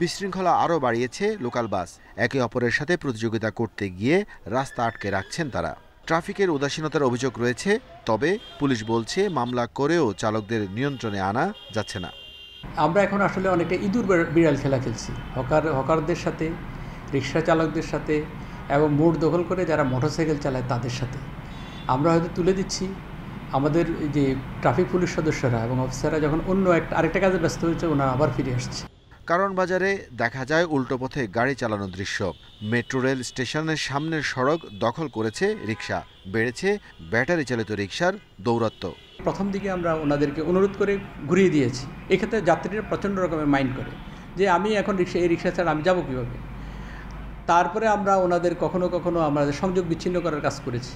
বিশৃঙ্খলা আরও বাড়িয়েছে লোকাল বাস একে অপরের সাথে প্রতিযোগিতা করতে গিয়ে রাস্তা আটকে রাখছেন তারা ট্রাফিকের উদাসীনতার অভিযোগ রয়েছে তবে পুলিশ বলছে মামলা করেও চালকদের নিয়ন্ত্রণে আনা যাচ্ছে না আমরা এখন আসলে অনেকটা ইঁদুর বিড়াল খেলা খেলছি হকার হকারদের সাথে রিক্সা চালকদের সাথে এবং মোড় দখল করে যারা মোটরসাইকেল চালায় তাদের সাথে আমরা হয়তো তুলে দিচ্ছি আমাদের যে ট্রাফিক পুলিশ সদস্যরা এবং অফিসাররা যখন অন্য একটা আরেকটা কাজে ব্যস্ত হয়েছে ওনারা আবার ফিরে আসছে কারণ বাজারে দেখা যায় উল্টো পথে গাড়ি চালানোর দৃশ্য মেট্রো রেল স্টেশনের সামনের সড়ক দখল করেছে রিক্সা বেড়েছে ব্যাটারি চালিত রিক্সার দৌরাত্ম প্রথম দিকে আমরা ওনাদেরকে অনুরোধ করে ঘুরিয়ে দিয়েছি এক্ষেত্রে যাত্রীরা প্রচণ্ড রকমের মাইন্ড করে যে আমি এখন রিক্সা এই রিক্সা ছাড়া আমি যাবো কীভাবে তারপরে আমরা ওনাদের কখনো কখনো আমরা সংযোগ বিচ্ছিন্ন করার কাজ করেছি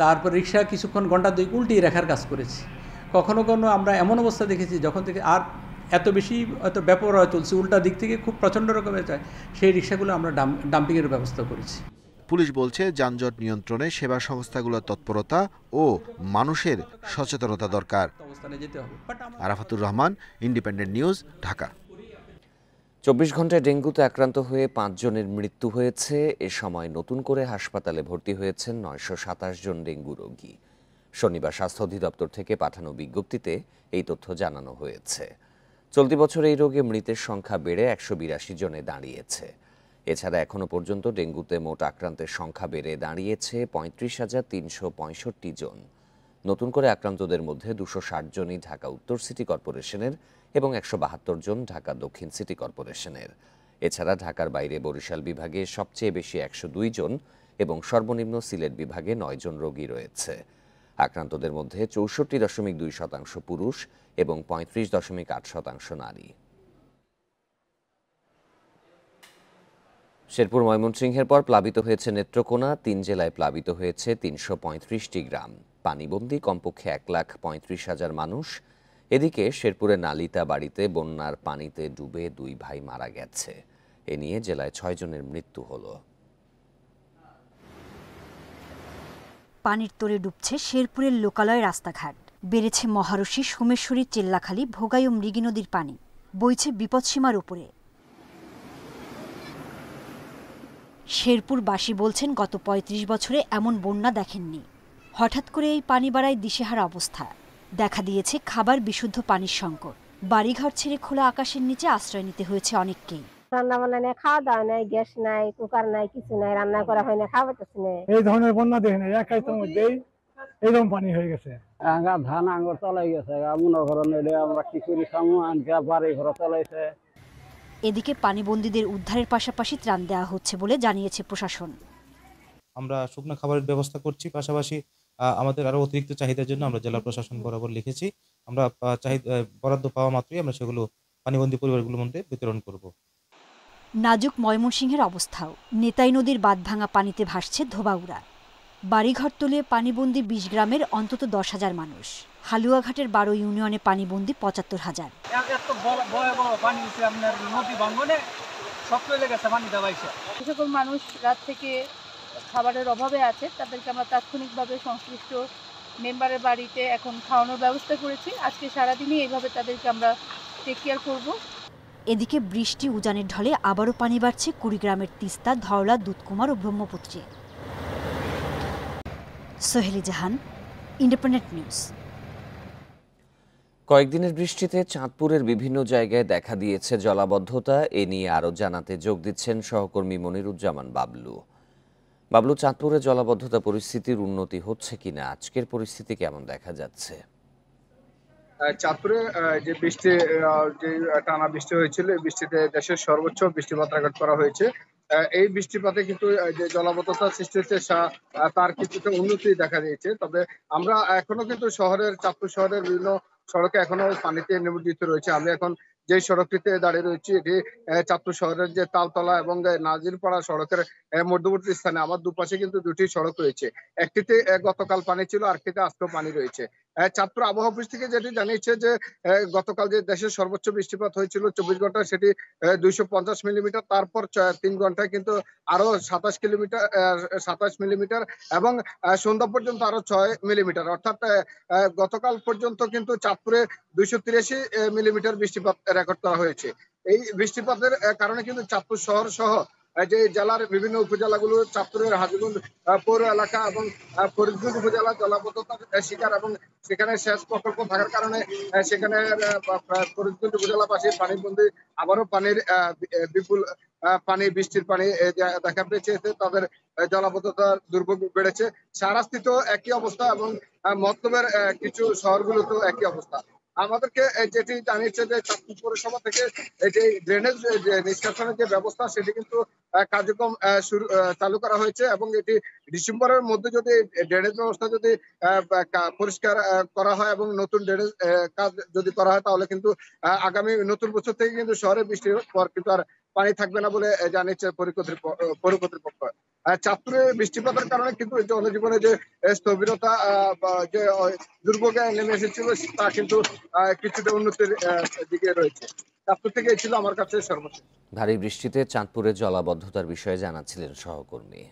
তারপর রিক্সা কিছুক্ষণ ঘন্টা দুই উল্টিয়ে রাখার কাজ করেছি কখনো কখনো আমরা এমন অবস্থা দেখেছি যখন থেকে আর এত বেশি এত হয় চলছে উল্টা দিক থেকে খুব প্রচণ্ড রকমের চায় সেই রিক্সাগুলো আমরা ডাম্পিংয়ের ব্যবস্থা করেছি পুলিশ বলছে যানজট নিয়ন্ত্রণে সেবা সংস্থাগুলোর তৎপরতা ও মানুষের সচেতনতা দরকার আরাফাতুর রহমান ইন্ডিপেন্ডেন্ট নিউজ ঢাকা চব্বিশ ঘন্টায় ডেঙ্গুতে আক্রান্ত হয়ে পাঁচজনের মৃত্যু হয়েছে এ সময় নতুন করে হাসপাতালে ভর্তি হয়েছেন নয়শো সাতাশ জন ডেঙ্গু রোগী শনিবার স্বাস্থ্য অধিদপ্তর থেকে পাঠানো বিজ্ঞপ্তিতে এই তথ্য জানানো হয়েছে চলতি বছর এই রোগে মৃতের সংখ্যা বেড়ে একশো বিরাশি জনে দাঁড়িয়েছে এছাড়া এখনও পর্যন্ত ডেঙ্গুতে মোট আক্রান্তের সংখ্যা বেড়ে দাঁড়িয়েছে পঁয়ত্রিশ হাজার তিনশো পঁয়ষট্টি জন নতুন করে আক্রান্তদের মধ্যে দুশো ষাট জনই ঢাকা উত্তর সিটি কর্পোরেশনের এবং একশো বাহাত্তর জন ঢাকা দক্ষিণ সিটি কর্পোরেশনের এছাড়া ঢাকার বাইরে বরিশাল বিভাগে সবচেয়ে বেশি একশো জন এবং সর্বনিম্ন সিলেট বিভাগে নয় জন রোগী রয়েছে আক্রান্তদের মধ্যে চৌষট্টি দশমিক দুই শতাংশ পুরুষ এবং পঁয়ত্রিশ দশমিক আট শতাংশ নারী শেরপুর ময়মনসিংহের পর প্লাবিত হয়েছে নেত্রকোনা তিন জেলায় প্লাবিত হয়েছে তিনশো পঁয়ত্রিশটি গ্রাম পানিবন্দী কমপক্ষে এক লাখ পঁয়ত্রিশ হাজার মানুষ এদিকে শেরপুরে নালিতা বাড়িতে বন্যার পানিতে ডুবে দুই ভাই মারা গেছে এ নিয়ে জেলায় ছয়জনের মৃত্যু হল পানির তোরে ডুবছে শেরপুরের লোকালয় রাস্তাঘাট বেড়েছে মহারষি সোমেশ্বরী চিল্লাখালী ভোগাই ও মৃগী নদীর পানি বইছে বিপদসীমার উপরে শেরপুরবাসী বলছেন গত ৩৫ বছরে এমন বন্যা দেখেননি হঠাৎ করে এই পানি বাড়ায় দিশেহার অবস্থা দেখা দিয়েছে খাবার বিশুদ্ধ পানির সংকট বাড়িঘর ছেড়ে খোলা আকাশের নিচে আশ্রয় নিতে হয়েছে অনেককেই রান্না বান্না নেই খাওয়া দাওয়া গ্যাস নাই কুকার নাই কিছু নাই রান্না করা হয় না পানি হয়ে গেছে এদিকে পানিবন্দীদের উদ্ধারের পাশাপাশি ত্রাণ দেওয়া হচ্ছে বলে জানিয়েছে প্রশাসন আমরা শুকনো খাবারের ব্যবস্থা করছি পাশাপাশি আমাদের আরও অতিরিক্ত চাহিদার জন্য আমরা জেলা প্রশাসন বরাবর লিখেছি আমরা চাহিদা বরাদ্দ পাওয়া মাত্রই আমরা সেগুলো পানিবন্দী পরিবারগুলোর মধ্যে বিতরণ করব নাজুক ময়মনসিংহের অবস্থাও নেতাই নদীর বাঁধ ভাঙা পানিতে ভাসছে ধোবাউড়া বাড়িঘর তলিয়ে পানিবন্দি বিশ গ্রামের অন্তত দশ হাজার মানুষ হালুয়াঘাটের বারো ইউনিয়নে পানিবন্দি পঁচাত্তর হাজার সকল মানুষ রাত থেকে খাবারের অভাবে আছে তাদেরকে আমরা তাৎক্ষণিকভাবে সংশ্লিষ্ট মেম্বারের বাড়িতে এখন খাওয়ানোর ব্যবস্থা করেছি আজকে সারাদিনই এইভাবে তাদেরকে আমরা টেক কেয়ার করবো এদিকে বৃষ্টি উজানের ঢলে আবারও পানি বাড়ছে কুড়িগ্রামের তিস্তা ধওলা দুধকুমার ও ব্রহ্মপুত্রে সোহেলি জাহান ইন্ডিপেন্ডেন্ট নিউজ কয়েকদিনের বৃষ্টিতে চাঁদপুরের বিভিন্ন জায়গায় দেখা দিয়েছে জলাবদ্ধতা এ নিয়ে আরও জানাতে যোগ দিচ্ছেন সহকর্মী মনিরুজ্জামান বাবলু বাবলু চাঁদপুরে জলাবদ্ধতা পরিস্থিতির উন্নতি হচ্ছে কিনা আজকের পরিস্থিতি কেমন দেখা যাচ্ছে চাঁদপুরে যে বৃষ্টি যে টানা বৃষ্টি হয়েছিল এই বৃষ্টিতে দেশের সর্বোচ্চ বৃষ্টিপাত রেকর্ড করা হয়েছে এই বৃষ্টিপাতে কিন্তু যে জলাবদ্ধতা সৃষ্টি হচ্ছে তার কিছুটা উন্নতি দেখা দিয়েছে তবে আমরা এখনো কিন্তু শহরের চাঁদপুর শহরের বিভিন্ন সড়কে এখনো পানিতে নিমজ্জিত রয়েছে আমি এখন যে সড়কটিতে দাঁড়িয়ে রয়েছে এটি চাঁদপুর শহরের যে তালতলা এবং নাজিরপাড়া সড়কের মধ্যবর্তী স্থানে আমার দুপাশে কিন্তু দুটি সড়ক রয়েছে একটিতে গতকাল পানি ছিল আরেকটিতে আজকেও পানি রয়েছে ছাত্র আবহাওয়া অফিস থেকে যেটি জানিয়েছে যে গতকাল যে দেশের সর্বোচ্চ বৃষ্টিপাত হয়েছিল চব্বিশ ঘন্টায় সেটি দুইশো পঞ্চাশ মিলিমিটার তারপর তিন ঘন্টায় কিন্তু আরো সাতাশ কিলোমিটার সাতাশ মিলিমিটার এবং সন্ধ্যা পর্যন্ত আরো ছয় মিলিমিটার অর্থাৎ গতকাল পর্যন্ত কিন্তু চাঁদপুরে দুইশো তিরাশি মিলিমিটার বৃষ্টিপাত রেকর্ড করা হয়েছে এই বৃষ্টিপাতের কারণে কিন্তু চাঁদপুর শহর সহ যে জেলার বিভিন্ন উপজেলাগুলো চাঁদপুরের হাজিগঞ্জ পৌর এলাকা এবং ফরিদগঞ্জ উপজেলা জলাবদ্ধতার শিকার এবং সেখানে সেচ প্রকল্প থাকার কারণে সেখানে ফরিদগঞ্জ পানি বন্দী আবারও পানির বিপুল পানি বৃষ্টির পানি দেখা পেয়েছে তাদের জলাবদ্ধতা দুর্ভোগ বেড়েছে সারাস্থিত একই অবস্থা এবং মতলবের কিছু শহরগুলোতেও একই অবস্থা আমাদেরকে যেটি জানিয়েছে যে চাঁদপুর পৌরসভা থেকে এটি ড্রেনেজ নিষ্কাশনের যে ব্যবস্থা সেটি কিন্তু কার্যক্রম শুরু চালু করা হয়েছে এবং এটি ডিসেম্বরের মধ্যে যদি ড্রেনেজ ব্যবস্থা যদি পরিষ্কার করা হয় এবং নতুন ড্রেনেজ কাজ যদি করা হয় তাহলে কিন্তু আগামী নতুন বছর থেকে কিন্তু শহরে বৃষ্টির পর কিন্তু আর পানি থাকবে না বলে জানিয়েছে পৌর কর্তৃপক্ষ চাঁদপুরে বৃষ্টিপাতের কারণে কিন্তু জনজীবনে যে স্থবিরতা যে দুর্ভোগে নেমে এসেছিল তা কিন্তু কিছুটা উন্নতির দিকে রয়েছে চাঁদপুর থেকে ছিল আমার কাছে সর্বোচ্চ ভারী বৃষ্টিতে চাঁদপুরের জলাবদ্ধতার বিষয়ে জানাচ্ছিলেন সহকর্মী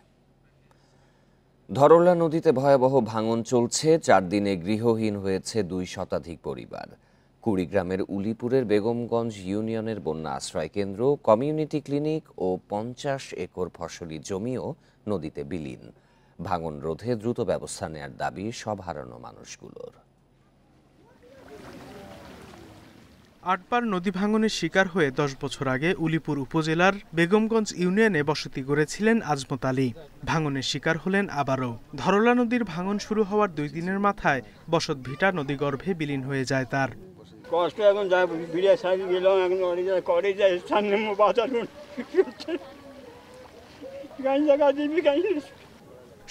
ধরলা নদীতে ভয়াবহ ভাঙন চলছে চার দিনে গৃহহীন হয়েছে দুই শতাধিক পরিবার কুড়িগ্রামের উলিপুরের বেগমগঞ্জ ইউনিয়নের বন্যা আশ্রয় কেন্দ্র কমিউনিটি ক্লিনিক ও পঞ্চাশ একর ফসলি জমিও নদীতে বিলীন ভাঙন রোধে দ্রুত ব্যবস্থা নেয়ার দাবি সব হারানো মানুষগুলোর আটবার নদী ভাঙনের শিকার হয়ে দশ বছর আগে উলিপুর উপজেলার বেগমগঞ্জ ইউনিয়নে বসতি গড়েছিলেন আজমত আলী ভাঙনের শিকার হলেন আবারও ধরলা নদীর ভাঙন শুরু হওয়ার দুই দিনের মাথায় বসত ভিটা নদীগর্ভে বিলীন হয়ে যায় তার কষ্ট এখন যা বিড়িয়া সাজি গেলাম এখন করে যায় সামনে বাঁচা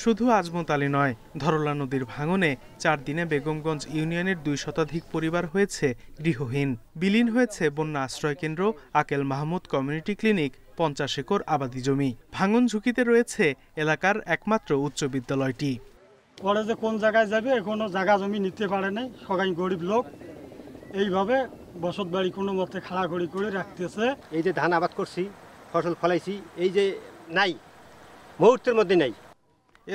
শুধু আজমত আলী নয় ধরলা নদীর ভাঙনে চার দিনে বেগমগঞ্জ ইউনিয়নের দুই শতাধিক পরিবার হয়েছে গৃহহীন বিলীন হয়েছে বন্যা আশ্রয় কেন্দ্র আকেল মাহমুদ কমিউনিটি ক্লিনিক পঞ্চাশ একর আবাদি জমি ভাঙন ঝুঁকিতে রয়েছে এলাকার একমাত্র উচ্চ বিদ্যালয়টি কলেজে কোন জায়গায় যাবে কোনো জায়গা জমি নিতে পারে নাই সবাই গরিব লোক এইভাবে বসত বাড়ি কোনো মতে খাড়াখড়ি করে রাখতেছে এই যে ধান আবাদ করছি ফসল ফলাইছি এই যে নাই মুহূর্তের মধ্যে নাই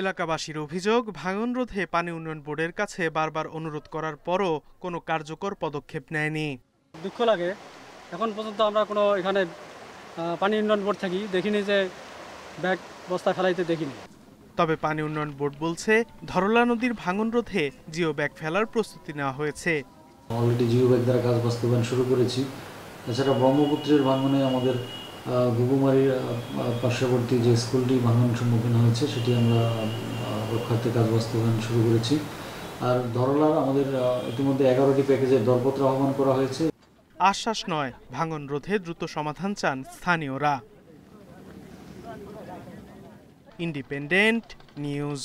এলাকাবাসীর অভিযোগ ভাঙন রোধে পানি উন্নয়ন বোর্ডের কাছে বারবার অনুরোধ করার পরও কোনো কার্যকর পদক্ষেপ নেয়নি দুঃখ লাগে এখন পর্যন্ত আমরা কোনো এখানে পানি উন্নয়ন বোর্ড থাকি দেখিনি যে ব্যাগ বস্তা ফেলাইতে দেখিনি তবে পানি উন্নয়ন বোর্ড বলছে ধরলা নদীর ভাঙন রোধে জিও ব্যাগ ফেলার প্রস্তুতি নেওয়া হয়েছে অলরেডি জিও ব্যাগ দ্বারা কাজ বাস্তবায়ন শুরু করেছি তাছাড়া ব্রহ্মপুত্রের ভাঙনে আমাদের গুগুমারির পার্শ্ববর্তী যে স্কুলটি ভাঙন সম্মুখীন হয়েছে সেটি আমরা রক্ষার্থে কাজ বাস্তবায়ন শুরু করেছি আর ধরলার আমাদের ইতিমধ্যে এগারোটি প্যাকেজের দরপত্র আহ্বান করা হয়েছে আশ্বাস নয় ভাঙন রোধে দ্রুত সমাধান চান স্থানীয়রা ইন্ডিপেন্ডেন্ট নিউজ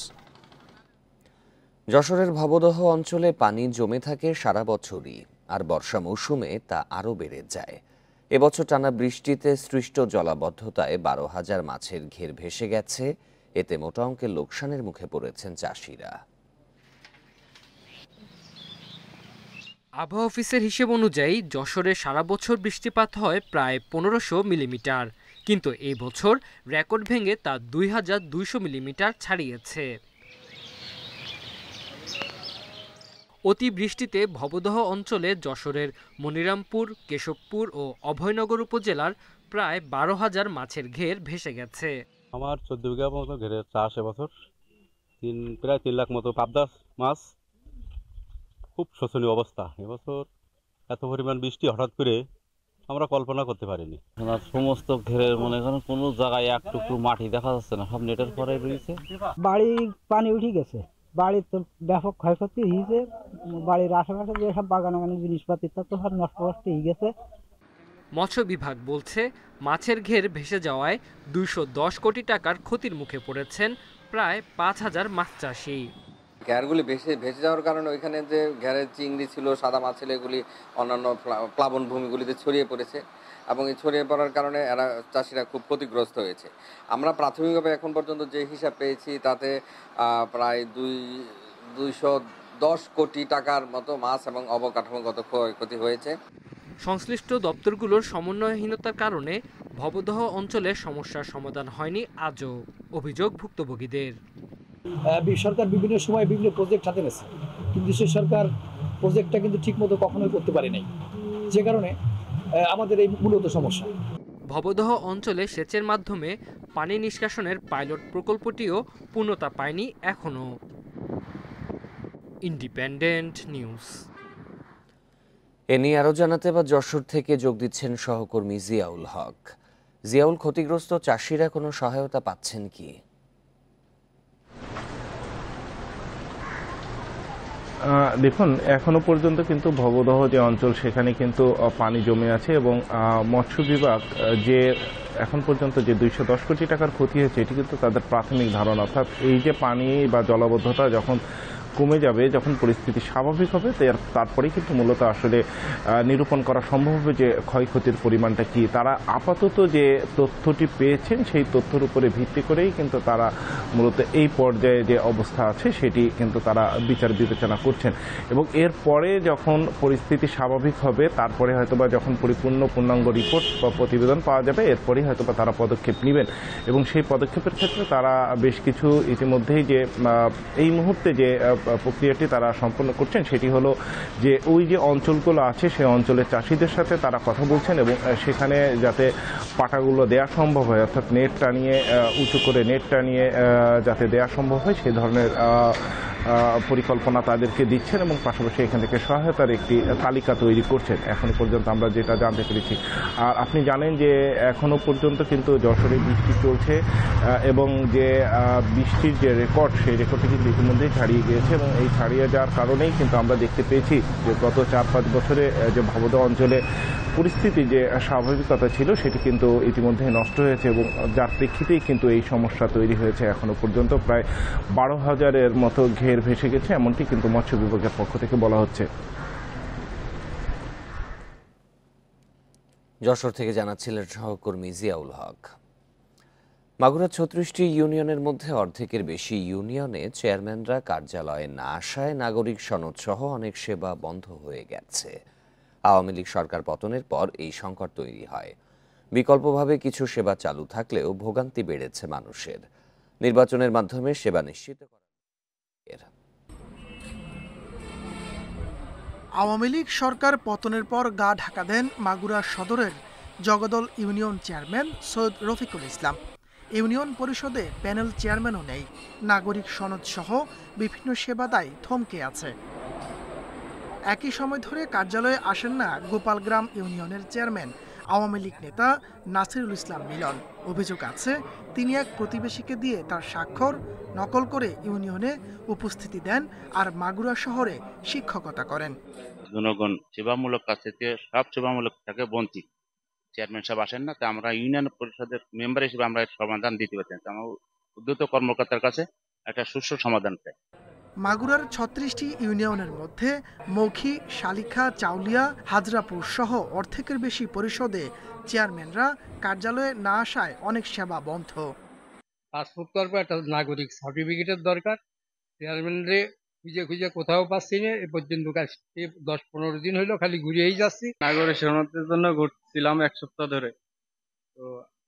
যশোরের ভবদহ অঞ্চলে পানি জমে থাকে সারা বছরই আর বর্ষা মৌসুমে তা আরও বেড়ে যায় এবছর টানা বৃষ্টিতে সৃষ্ট জলাবদ্ধতায় বারো হাজার মাছের ঘের ভেসে গেছে এতে মোটা অঙ্কের লোকসানের মুখে পড়েছেন চাষিরা আবহাওয়া অফিসের হিসেব অনুযায়ী যশোরে সারা বছর বৃষ্টিপাত হয় প্রায় পনেরোশো মিলিমিটার কিন্তু এই বছর রেকর্ড ভেঙে তা দুই হাজার দুইশো মিলিমিটার ছাড়িয়েছে অতিবৃষ্টিতে ভবদহ অঞ্চলে যশোরের মনিরামপুর কেশবপুর ও অভয়নগর উপজেলার প্রায় বারো হাজার মাছের ঘের ভেসে গেছে আমার চোদ্দ বিঘা মতো ঘেরে চাষ এবছর তিন প্রায় তিন লাখ মতো পাবদা মাছ খুব শোষণীয় অবস্থা এবছর এত পরিমাণ বৃষ্টি হঠাৎ করে আমরা কল্পনা করতে পারিনি সমস্ত ঘেরের মনে করেন কোনো জায়গায় এক মাটি দেখা যাচ্ছে না সব নেটের পরে রয়েছে বাড়ি পানি উঠে গেছে বাড়ির তো ব্যাপক ক্ষয়ক্ষতি হয়েছে বাড়ির আশেপাশে যেসব বাগানাগানি জিনিসপাতি তা তো সব নষ্ট নষ্ট হয়ে গেছে মৎস্য বিভাগ বলছে মাছের ঘের ভেসে যাওয়ায় দুইশো কোটি টাকার ক্ষতির মুখে পড়েছেন প্রায় পাঁচ হাজার মাছ চাষি ঘ্যারগুলি ভেসে ভেসে যাওয়ার কারণে ওইখানে যে ঘ্যারের চিংড়ি ছিল সাদা মাছ ছিল এগুলি অন্যান্য প্লাবন ভূমিগুলিতে ছড়িয়ে পড়েছে এবং এই ছড়িয়ে পড়ার কারণে এরা চাষিরা খুব ক্ষতিগ্রস্ত হয়েছে আমরা প্রাথমিকভাবে এখন পর্যন্ত যে হিসাব পেয়েছি তাতে প্রায় দুই দুইশো দশ কোটি টাকার মতো মাছ এবং অবকাঠামোগত ক্ষয়ক্ষতি হয়েছে সংশ্লিষ্ট দপ্তরগুলোর সমন্বয়হীনতার কারণে ভবদহ অঞ্চলে সমস্যার সমাধান হয়নি আজও অভিযোগ ভুক্তভোগীদের সরকার বিভিন্ন সময় বিভিন্ন প্রজেক্ট হাতে নেছে কিন্তু সে সরকার প্রজেক্টটা কিন্তু ঠিকমতো কখনোই করতে পারে নাই যে কারণে আমাদের এই মূলত সমস্যা ভবদহ অঞ্চলে সেচের মাধ্যমে পানি নিষ্কাশনের পাইলট প্রকল্পটিও পূর্ণতা পায়নি এখনও ইন্ডিপেন্ডেন্ট নিউজ এ নিয়ে আরও জানাতে বা যশোর থেকে যোগ দিচ্ছেন সহকর্মী জিয়াউল হক জিয়াউল ক্ষতিগ্রস্ত চাষিরা কোনো সহায়তা পাচ্ছেন কি দেখুন এখনো পর্যন্ত কিন্তু ভবদহ যে অঞ্চল সেখানে কিন্তু পানি জমে আছে এবং মৎস্য বিভাগ যে এখন পর্যন্ত যে দুইশো দশ কোটি টাকার ক্ষতি হয়েছে এটি কিন্তু তাদের প্রাথমিক ধারণা অর্থাৎ এই যে পানি বা জলবদ্ধতা যখন কমে যাবে যখন পরিস্থিতি স্বাভাবিক হবে তারপরে কিন্তু মূলত আসলে নিরূপণ করা সম্ভব হবে যে ক্ষয়ক্ষতির পরিমাণটা কি তারা আপাতত যে তথ্যটি পেয়েছেন সেই তথ্যের উপরে ভিত্তি করেই কিন্তু তারা মূলত এই পর্যায়ে যে অবস্থা আছে সেটি কিন্তু তারা বিচার বিবেচনা করছেন এবং এর পরে যখন পরিস্থিতি স্বাভাবিক হবে তারপরে হয়তোবা যখন পরিপূর্ণ পূর্ণাঙ্গ রিপোর্ট বা প্রতিবেদন পাওয়া যাবে এরপরেই হয়তোবা তারা পদক্ষেপ নেবেন এবং সেই পদক্ষেপের ক্ষেত্রে তারা বেশ কিছু ইতিমধ্যেই যে এই মুহূর্তে যে প্রক্রিয়াটি তারা সম্পন্ন করছেন সেটি হলো যে ওই যে অঞ্চলগুলো আছে সেই অঞ্চলের চাষিদের সাথে তারা কথা বলছেন এবং সেখানে যাতে পাটাগুলো দেওয়া সম্ভব হয় অর্থাৎ নেট টানিয়ে উঁচু করে নেট টানিয়ে যাতে দেওয়া সম্ভব হয় সেই ধরনের পরিকল্পনা তাদেরকে দিচ্ছেন এবং পাশাপাশি এখান থেকে সহায়তার একটি তালিকা তৈরি করছেন এখনও পর্যন্ত আমরা যেটা জানতে পেরেছি আর আপনি জানেন যে এখনও পর্যন্ত কিন্তু যশোরে বৃষ্টি চলছে এবং যে বৃষ্টির যে রেকর্ড সেই রেকর্ডটি কিন্তু ইতিমধ্যেই ছাড়িয়ে গিয়েছে এবং এই ছাড়িয়ে যাওয়ার কারণেই কিন্তু আমরা দেখতে পেয়েছি যে গত চার পাঁচ বছরে যে ভাবদা অঞ্চলে পরিস্থিতি যে স্বাভাবিকতা ছিল সেটি কিন্তু ইতিমধ্যে নষ্ট হয়েছে এবং যার প্রেক্ষিতেই কিন্তু এই সমস্যা তৈরি হয়েছে এখনও পর্যন্ত প্রায় বারো হাজারের মতো ঘে ঢের ভেসে গেছে এমনটি কিন্তু মৎস্য বিভাগের পক্ষ থেকে বলা হচ্ছে যশোর থেকে জানাচ্ছিলেন সহকর্মী জিয়াউল হক মাগুরা ছত্রিশটি ইউনিয়নের মধ্যে অর্ধেকের বেশি ইউনিয়নে চেয়ারম্যানরা কার্যালয়ে না আসায় নাগরিক সনদ সহ অনেক সেবা বন্ধ হয়ে গেছে আওয়ামী লীগ সরকার পতনের পর এই সংকট তৈরি হয় বিকল্পভাবে কিছু সেবা চালু থাকলেও ভোগান্তি বেড়েছে মানুষের নির্বাচনের মাধ্যমে সেবা নিশ্চিত আওয়ামী লীগ সরকার পতনের পর গা ঢাকা দেন মাগুরা সদরের Jagadal union chairman Syed Rafiqul Islam union পরিষদে প্যানেল চেয়ারম্যানও নেই নাগরিক সনদ সহ বিভিন্ন সেবা দায় থমকে আছে একই সময় ধরে কার্যালয়ে আসেন না গোপালগ্রাম ইউনিয়নের চেয়ারম্যান আওয়ামী লীগ নেতা নাসিরুল ইসলাম মিলন অভিযোগ আছে তিনি এক প্রতিবেশীকে দিয়ে তার স্বাক্ষর নকল করে ইউনিয়নে উপস্থিতি দেন আর মাগুরা শহরে শিক্ষকতা করেন জনগণ সেবামূলক কাজ থেকে সব সেবামূলক থাকে বঞ্চিত চেয়ারম্যান সাহেব আসেন না তা আমরা ইউনিয়ন পরিষদের মেম্বার হিসেবে আমরা সমাধান দিতে পারছি আমার উদ্যুত কর্মকর্তার কাছে একটা সুষ্ঠু সমাধান চাই মাগুরার ছত্রিশটি ইউনিয়নের মধ্যে মৌখি শালিখা চাউলিয়া হাজরাপুর সহ অর্ধেকের বেশি পরিষদে চেয়ারম্যানরা কার্যালয়ে না আসায় অনেক সেবা বন্ধ পাসপোর্ট করবো একটা নাগরিক সার্টিফিকেটের দরকার চেয়ারম্যানরে খুঁজে খুঁজে কোথাও পাচ্ছি না এ পর্যন্ত দশ পনেরো দিন হইলো খালি ঘুরিয়েই যাচ্ছি নাগরের সনদের জন্য ঘুরছিলাম এক সপ্তাহ ধরে তো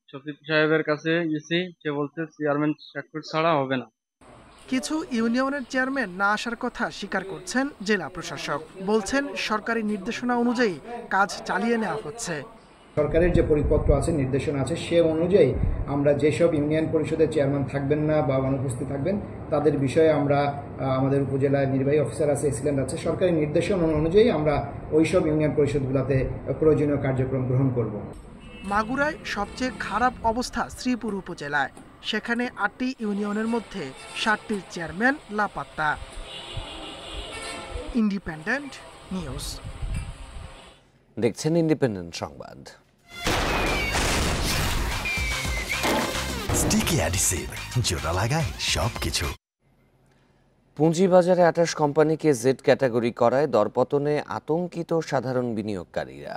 সচিব সাহেবের কাছে গেছি সে বলছে চেয়ারম্যান স্বাক্ষর ছাড়া হবে না কিছু ইউনিয়নের চেয়ারম্যান না আসার কথা স্বীকার করছেন জেলা প্রশাসক বলছেন সরকারি নির্দেশনা অনুযায়ী কাজ চালিয়ে নেওয়া হচ্ছে সরকারের যে পরিপত্র আছে নির্দেশনা আছে সে অনুযায়ী আমরা যেসব ইউনিয়ন পরিষদের চেয়ারম্যান থাকবেন না বা অনুপস্থিত থাকবেন তাদের বিষয়ে আমরা আমাদের উপজেলায় নির্বাহী অফিসার আছে এক্সিলেন্ট আছে সরকারি নির্দেশনা অনুযায়ী আমরা ওই সব ইউনিয়ন পরিষদগুলোতে প্রয়োজনীয় কার্যক্রম গ্রহণ করব মাগুরায় সবচেয়ে খারাপ অবস্থা শ্রীপুর উপজেলায় সেখানে আটটি ইউনিয়নের মধ্যে সাতটির চেয়ারম্যান লাপাত্তা ইন্ডিপেন্ডেন্ট নিউজ দেখছেন ইন্ডিপেন্ডেন্ট সংবাদ স্টিকি অ্যাডিসিভ জোড়া লাগায় সব কিছু পুঁজিবাজারে আটাশ কোম্পানিকে জেড ক্যাটাগরি করায় দরপতনে আতঙ্কিত সাধারণ বিনিয়োগকারীরা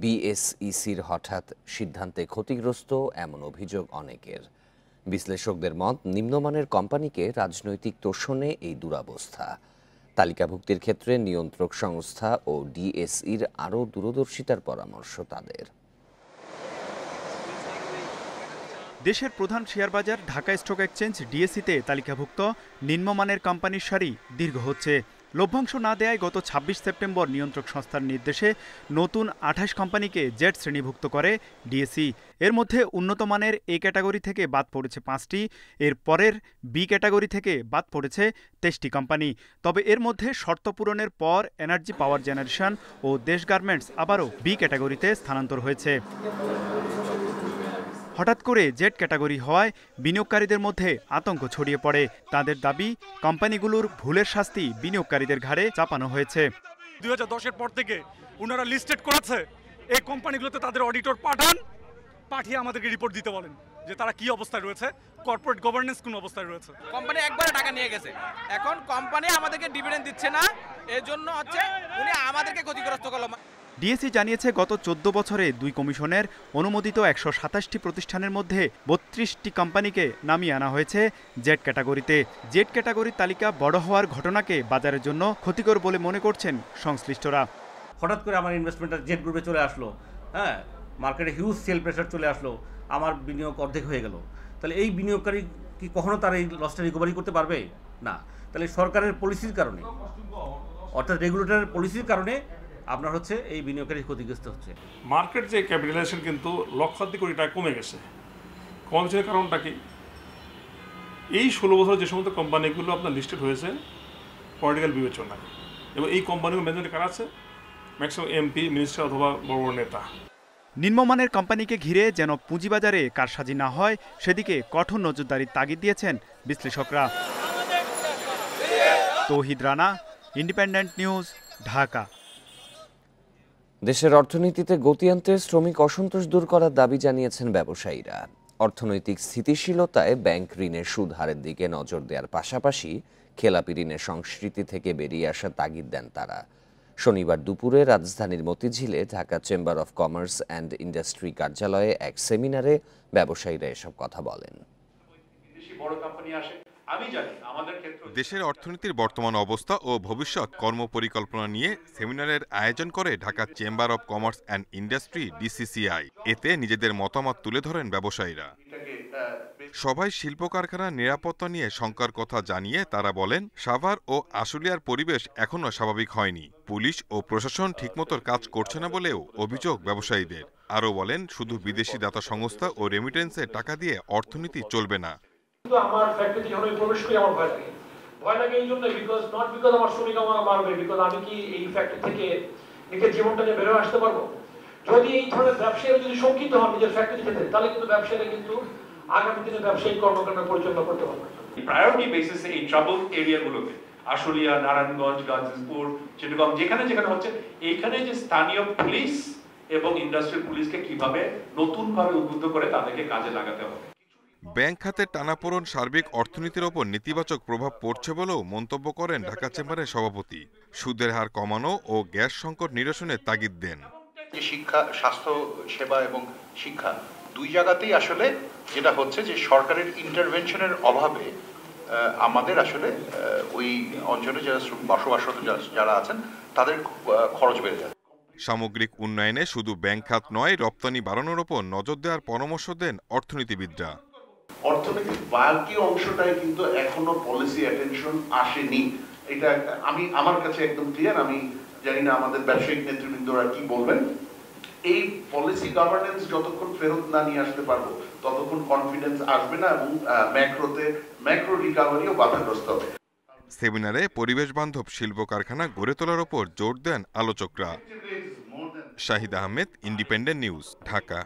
বিএসইসির হঠাৎ সিদ্ধান্তে ক্ষতিগ্রস্ত এমন অভিযোগ অনেকের বিশ্লেষকদের মত নিম্নমানের কোম্পানিকে রাজনৈতিক তোষণে এই দুরাবস্থা তালিকাভুক্তির ক্ষেত্রে নিয়ন্ত্রক সংস্থা ও ডিএসইর আরও দূরদর্শিতার পরামর্শ তাদের দেশের প্রধান শেয়ারবাজার ঢাকা স্টক এক্সচেঞ্জ ডিএসিতে তালিকাভুক্ত নিম্নমানের কোম্পানির সারি দীর্ঘ হচ্ছে লভ্যাংশ না দেয়ায় গত ২৬ সেপ্টেম্বর নিয়ন্ত্রক সংস্থার নির্দেশে নতুন আঠাশ কোম্পানিকে জেট শ্রেণীভুক্ত করে ডিএসি এর মধ্যে উন্নত মানের এ ক্যাটাগরি থেকে বাদ পড়েছে পাঁচটি এর পরের বি ক্যাটাগরি থেকে বাদ পড়েছে তেইশটি কোম্পানি তবে এর মধ্যে শর্ত পূরণের পর এনার্জি পাওয়ার জেনারেশন ও দেশ গার্মেন্টস আবারও বি ক্যাটাগরিতে স্থানান্তর হয়েছে হঠাৎ করে জেড ক্যাটাগরি হওয়ায় বিনিয়োগকারীদের মধ্যে আতঙ্ক ছড়িয়ে পড়ে তাদের দাবি কোম্পানিগুলোর ভুলের শাস্তি বিনিয়োগকারীদের ঘাড়ে চাপানো হয়েছে দুই হাজার পর থেকে ওনারা লিস্টেড করেছে এই কোম্পানিগুলোতে তাদের অডিটর পাঠান পাঠিয়ে আমাদেরকে রিপোর্ট দিতে বলেন যে তারা কি অবস্থায় রয়েছে কর্পোরেট গভর্নেন্স কোন অবস্থায় রয়েছে কোম্পানি একবার টাকা নিয়ে গেছে এখন কোম্পানি আমাদেরকে ডিভিডেন্ড দিচ্ছে না এজন্য হচ্ছে উনি আমাদেরকে ক্ষতিগ্রস্ত করলো ডিএসি জানিয়েছে গত চোদ্দ বছরে দুই কমিশনের অনুমোদিত একশো সাতাশটি প্রতিষ্ঠানের মধ্যে বত্রিশটি কোম্পানিকে নামিয়ে আনা হয়েছে জেড ক্যাটাগরিতে জেড ক্যাটাগরির তালিকা বড় হওয়ার ঘটনাকে বাজারের জন্য ক্ষতিকর বলে মনে করছেন সংশ্লিষ্টরা হঠাৎ করে আমার ইনভেস্টমেন্টটা জেড গ্রুপে চলে আসলো হ্যাঁ মার্কেটে হিউজ সেল প্রেশার চলে আসলো আমার বিনিয়োগ অর্ধেক হয়ে গেল তাহলে এই বিনিয়োগকারী কি কখনো তার এই লসটা রিকভারি করতে পারবে না তাহলে সরকারের পলিসির কারণে অর্থাৎ রেগুলেটরের পলিসির কারণে আপনার হচ্ছে এই বিনিয়োগকারী ক্ষতিগ্রস্ত হচ্ছে মার্কেট যে ক্যাপিটালাইজেশন কিন্তু লক্ষাধিক কোটি টাকা কমে গেছে কমছে কারণটা কি এই ষোলো বছর যে সমস্ত কোম্পানিগুলো আপনার লিস্টেড হয়েছে পলিটিক্যাল বিবেচনা এবং এই কোম্পানিগুলো ম্যানেজমেন্ট কারা আছে ম্যাক্সিমাম এমপি মিনিস্টার অথবা বড় বড় নেতা নিম্নমানের কোম্পানিকে ঘিরে যেন পুঁজিবাজারে কারসাজি না হয় সেদিকে কঠোর নজরদারির তাগিদ দিয়েছেন বিশ্লেষকরা তৌহিদ রানা ইন্ডিপেন্ডেন্ট নিউজ ঢাকা দেশের অর্থনীতিতে গতি আনতে শ্রমিক অসন্তোষ দূর করার দাবি জানিয়েছেন ব্যবসায়ীরা অর্থনৈতিক স্থিতিশীলতায় ব্যাংক ঋণের সুদ হারের দিকে নজর দেওয়ার পাশাপাশি খেলাপি ঋণের সংস্কৃতি থেকে বেরিয়ে আসার তাগিদ দেন তারা শনিবার দুপুরে রাজধানীর মতিঝিলে Dhaka chamber of commerce and industry কার্যালয়ে এক সেমিনারে ব্যবসায়ীরা এসব কথা বলেন দেশের অর্থনীতির বর্তমান অবস্থা ও ভবিষ্যৎ কর্মপরিকল্পনা নিয়ে সেমিনারের আয়োজন করে Dhaka chamber of commerce and industry DCCI এতে নিজেদের মতামত তুলে ধরেন ব্যবসায়ীরা সবাই শিল্প কারখানার নিরাপত্তা নিয়ে শঙ্কার কথা জানিয়ে তারা বলেন সাভার ও আশুলিয়ার পরিবেশ এখনও স্বাভাবিক হয়নি পুলিশ ও প্রশাসন ঠিকমতো কাজ করছে না বলেও অভিযোগ ব্যবসায়ীদের আরও বলেন শুধু বিদেশি দাতা সংস্থা ও রেমিটেন্সের টাকা দিয়ে অর্থনীতি চলবে না কিন্তু আমার ফ্যাক্টরিতে যখন আমি প্রবেশ করি আমার ভয় লাগে ভয় লাগে এই জন্য বিকজ নট বিকজ আমার শ্রমিক আমার বাড়বে বিকজ আমি কি এই ফ্যাক্টরি থেকে নিজের জীবনটা নিয়ে বেরোয় আসতে পারবো যদি এই ধরনের ব্যবসায়ী যদি শঙ্কিত হন নিজের ফ্যাক্টরি থেকে তাহলে কিন্তু ব্যবসায়ীরা কিন্তু আগামী দিনে ব্যবসায়িক কর্মকাণ্ড পরিচালনা করতে পারবে প্রায়োরিটি বেসিসে এই ট্রাবল এরিয়াগুলোতে আশুলিয়া নারায়ণগঞ্জ গাজীপুর চট্টগ্রাম যেখানে যেখানে হচ্ছে এইখানে যে স্থানীয় পুলিশ এবং ইন্ডাস্ট্রিয়াল পুলিশকে কিভাবে নতুনভাবে উদ্বুদ্ধ করে তাদেরকে কাজে লাগাতে হবে ব্যাংক খাতের টানাপোড়ন সার্বিক অর্থনীতির ওপর নেতিবাচক প্রভাব পড়ছে বলেও মন্তব্য করেন ঢাকা চেম্বারের সভাপতি সুদের হার কমানো ও গ্যাস সংকট নিরসনে তাগিদ দেন শিক্ষা স্বাস্থ্য সেবা এবং শিক্ষা দুই জায়গাতেই আসলে যেটা হচ্ছে যে সরকারের ইন্টারভেনশনের অভাবে আমাদের আসলে ওই অঞ্চলে যারা বসবাসরত যারা আছেন তাদের খরচ বেড়ে যায় সামগ্রিক উন্নয়নে শুধু ব্যাংক খাত নয় রপ্তানি বাড়ানোর ওপর নজর দেওয়ার পরামর্শ দেন অর্থনীতিবিদরা অর্থনৈতিক বাকি অংশটায় কিন্তু এখনো পলিসি অ্যাটেনশন আসেনি এটা আমি আমার কাছে একদম ক্লিয়ার আমি জানি না আমাদের ব্যবসায়িক নেতৃবৃন্দরা কি বলবেন এই পলিসি গভর্নেন্স যতক্ষণ ফেরত না নিয়ে আসতে পারবো ততক্ষণ কনফিডেন্স আসবে না এবং ম্যাক্রোতে ম্যাক্রো রিকাভারিও বাধাগ্রস্ত হবে সেমিনারে পরিবেশ বান্ধব শিল্প কারখানা গড়ে তোলার ওপর জোর দেন আলোচকরা শাহিদ আহমেদ ইন্ডিপেন্ডেন্ট নিউজ ঢাকা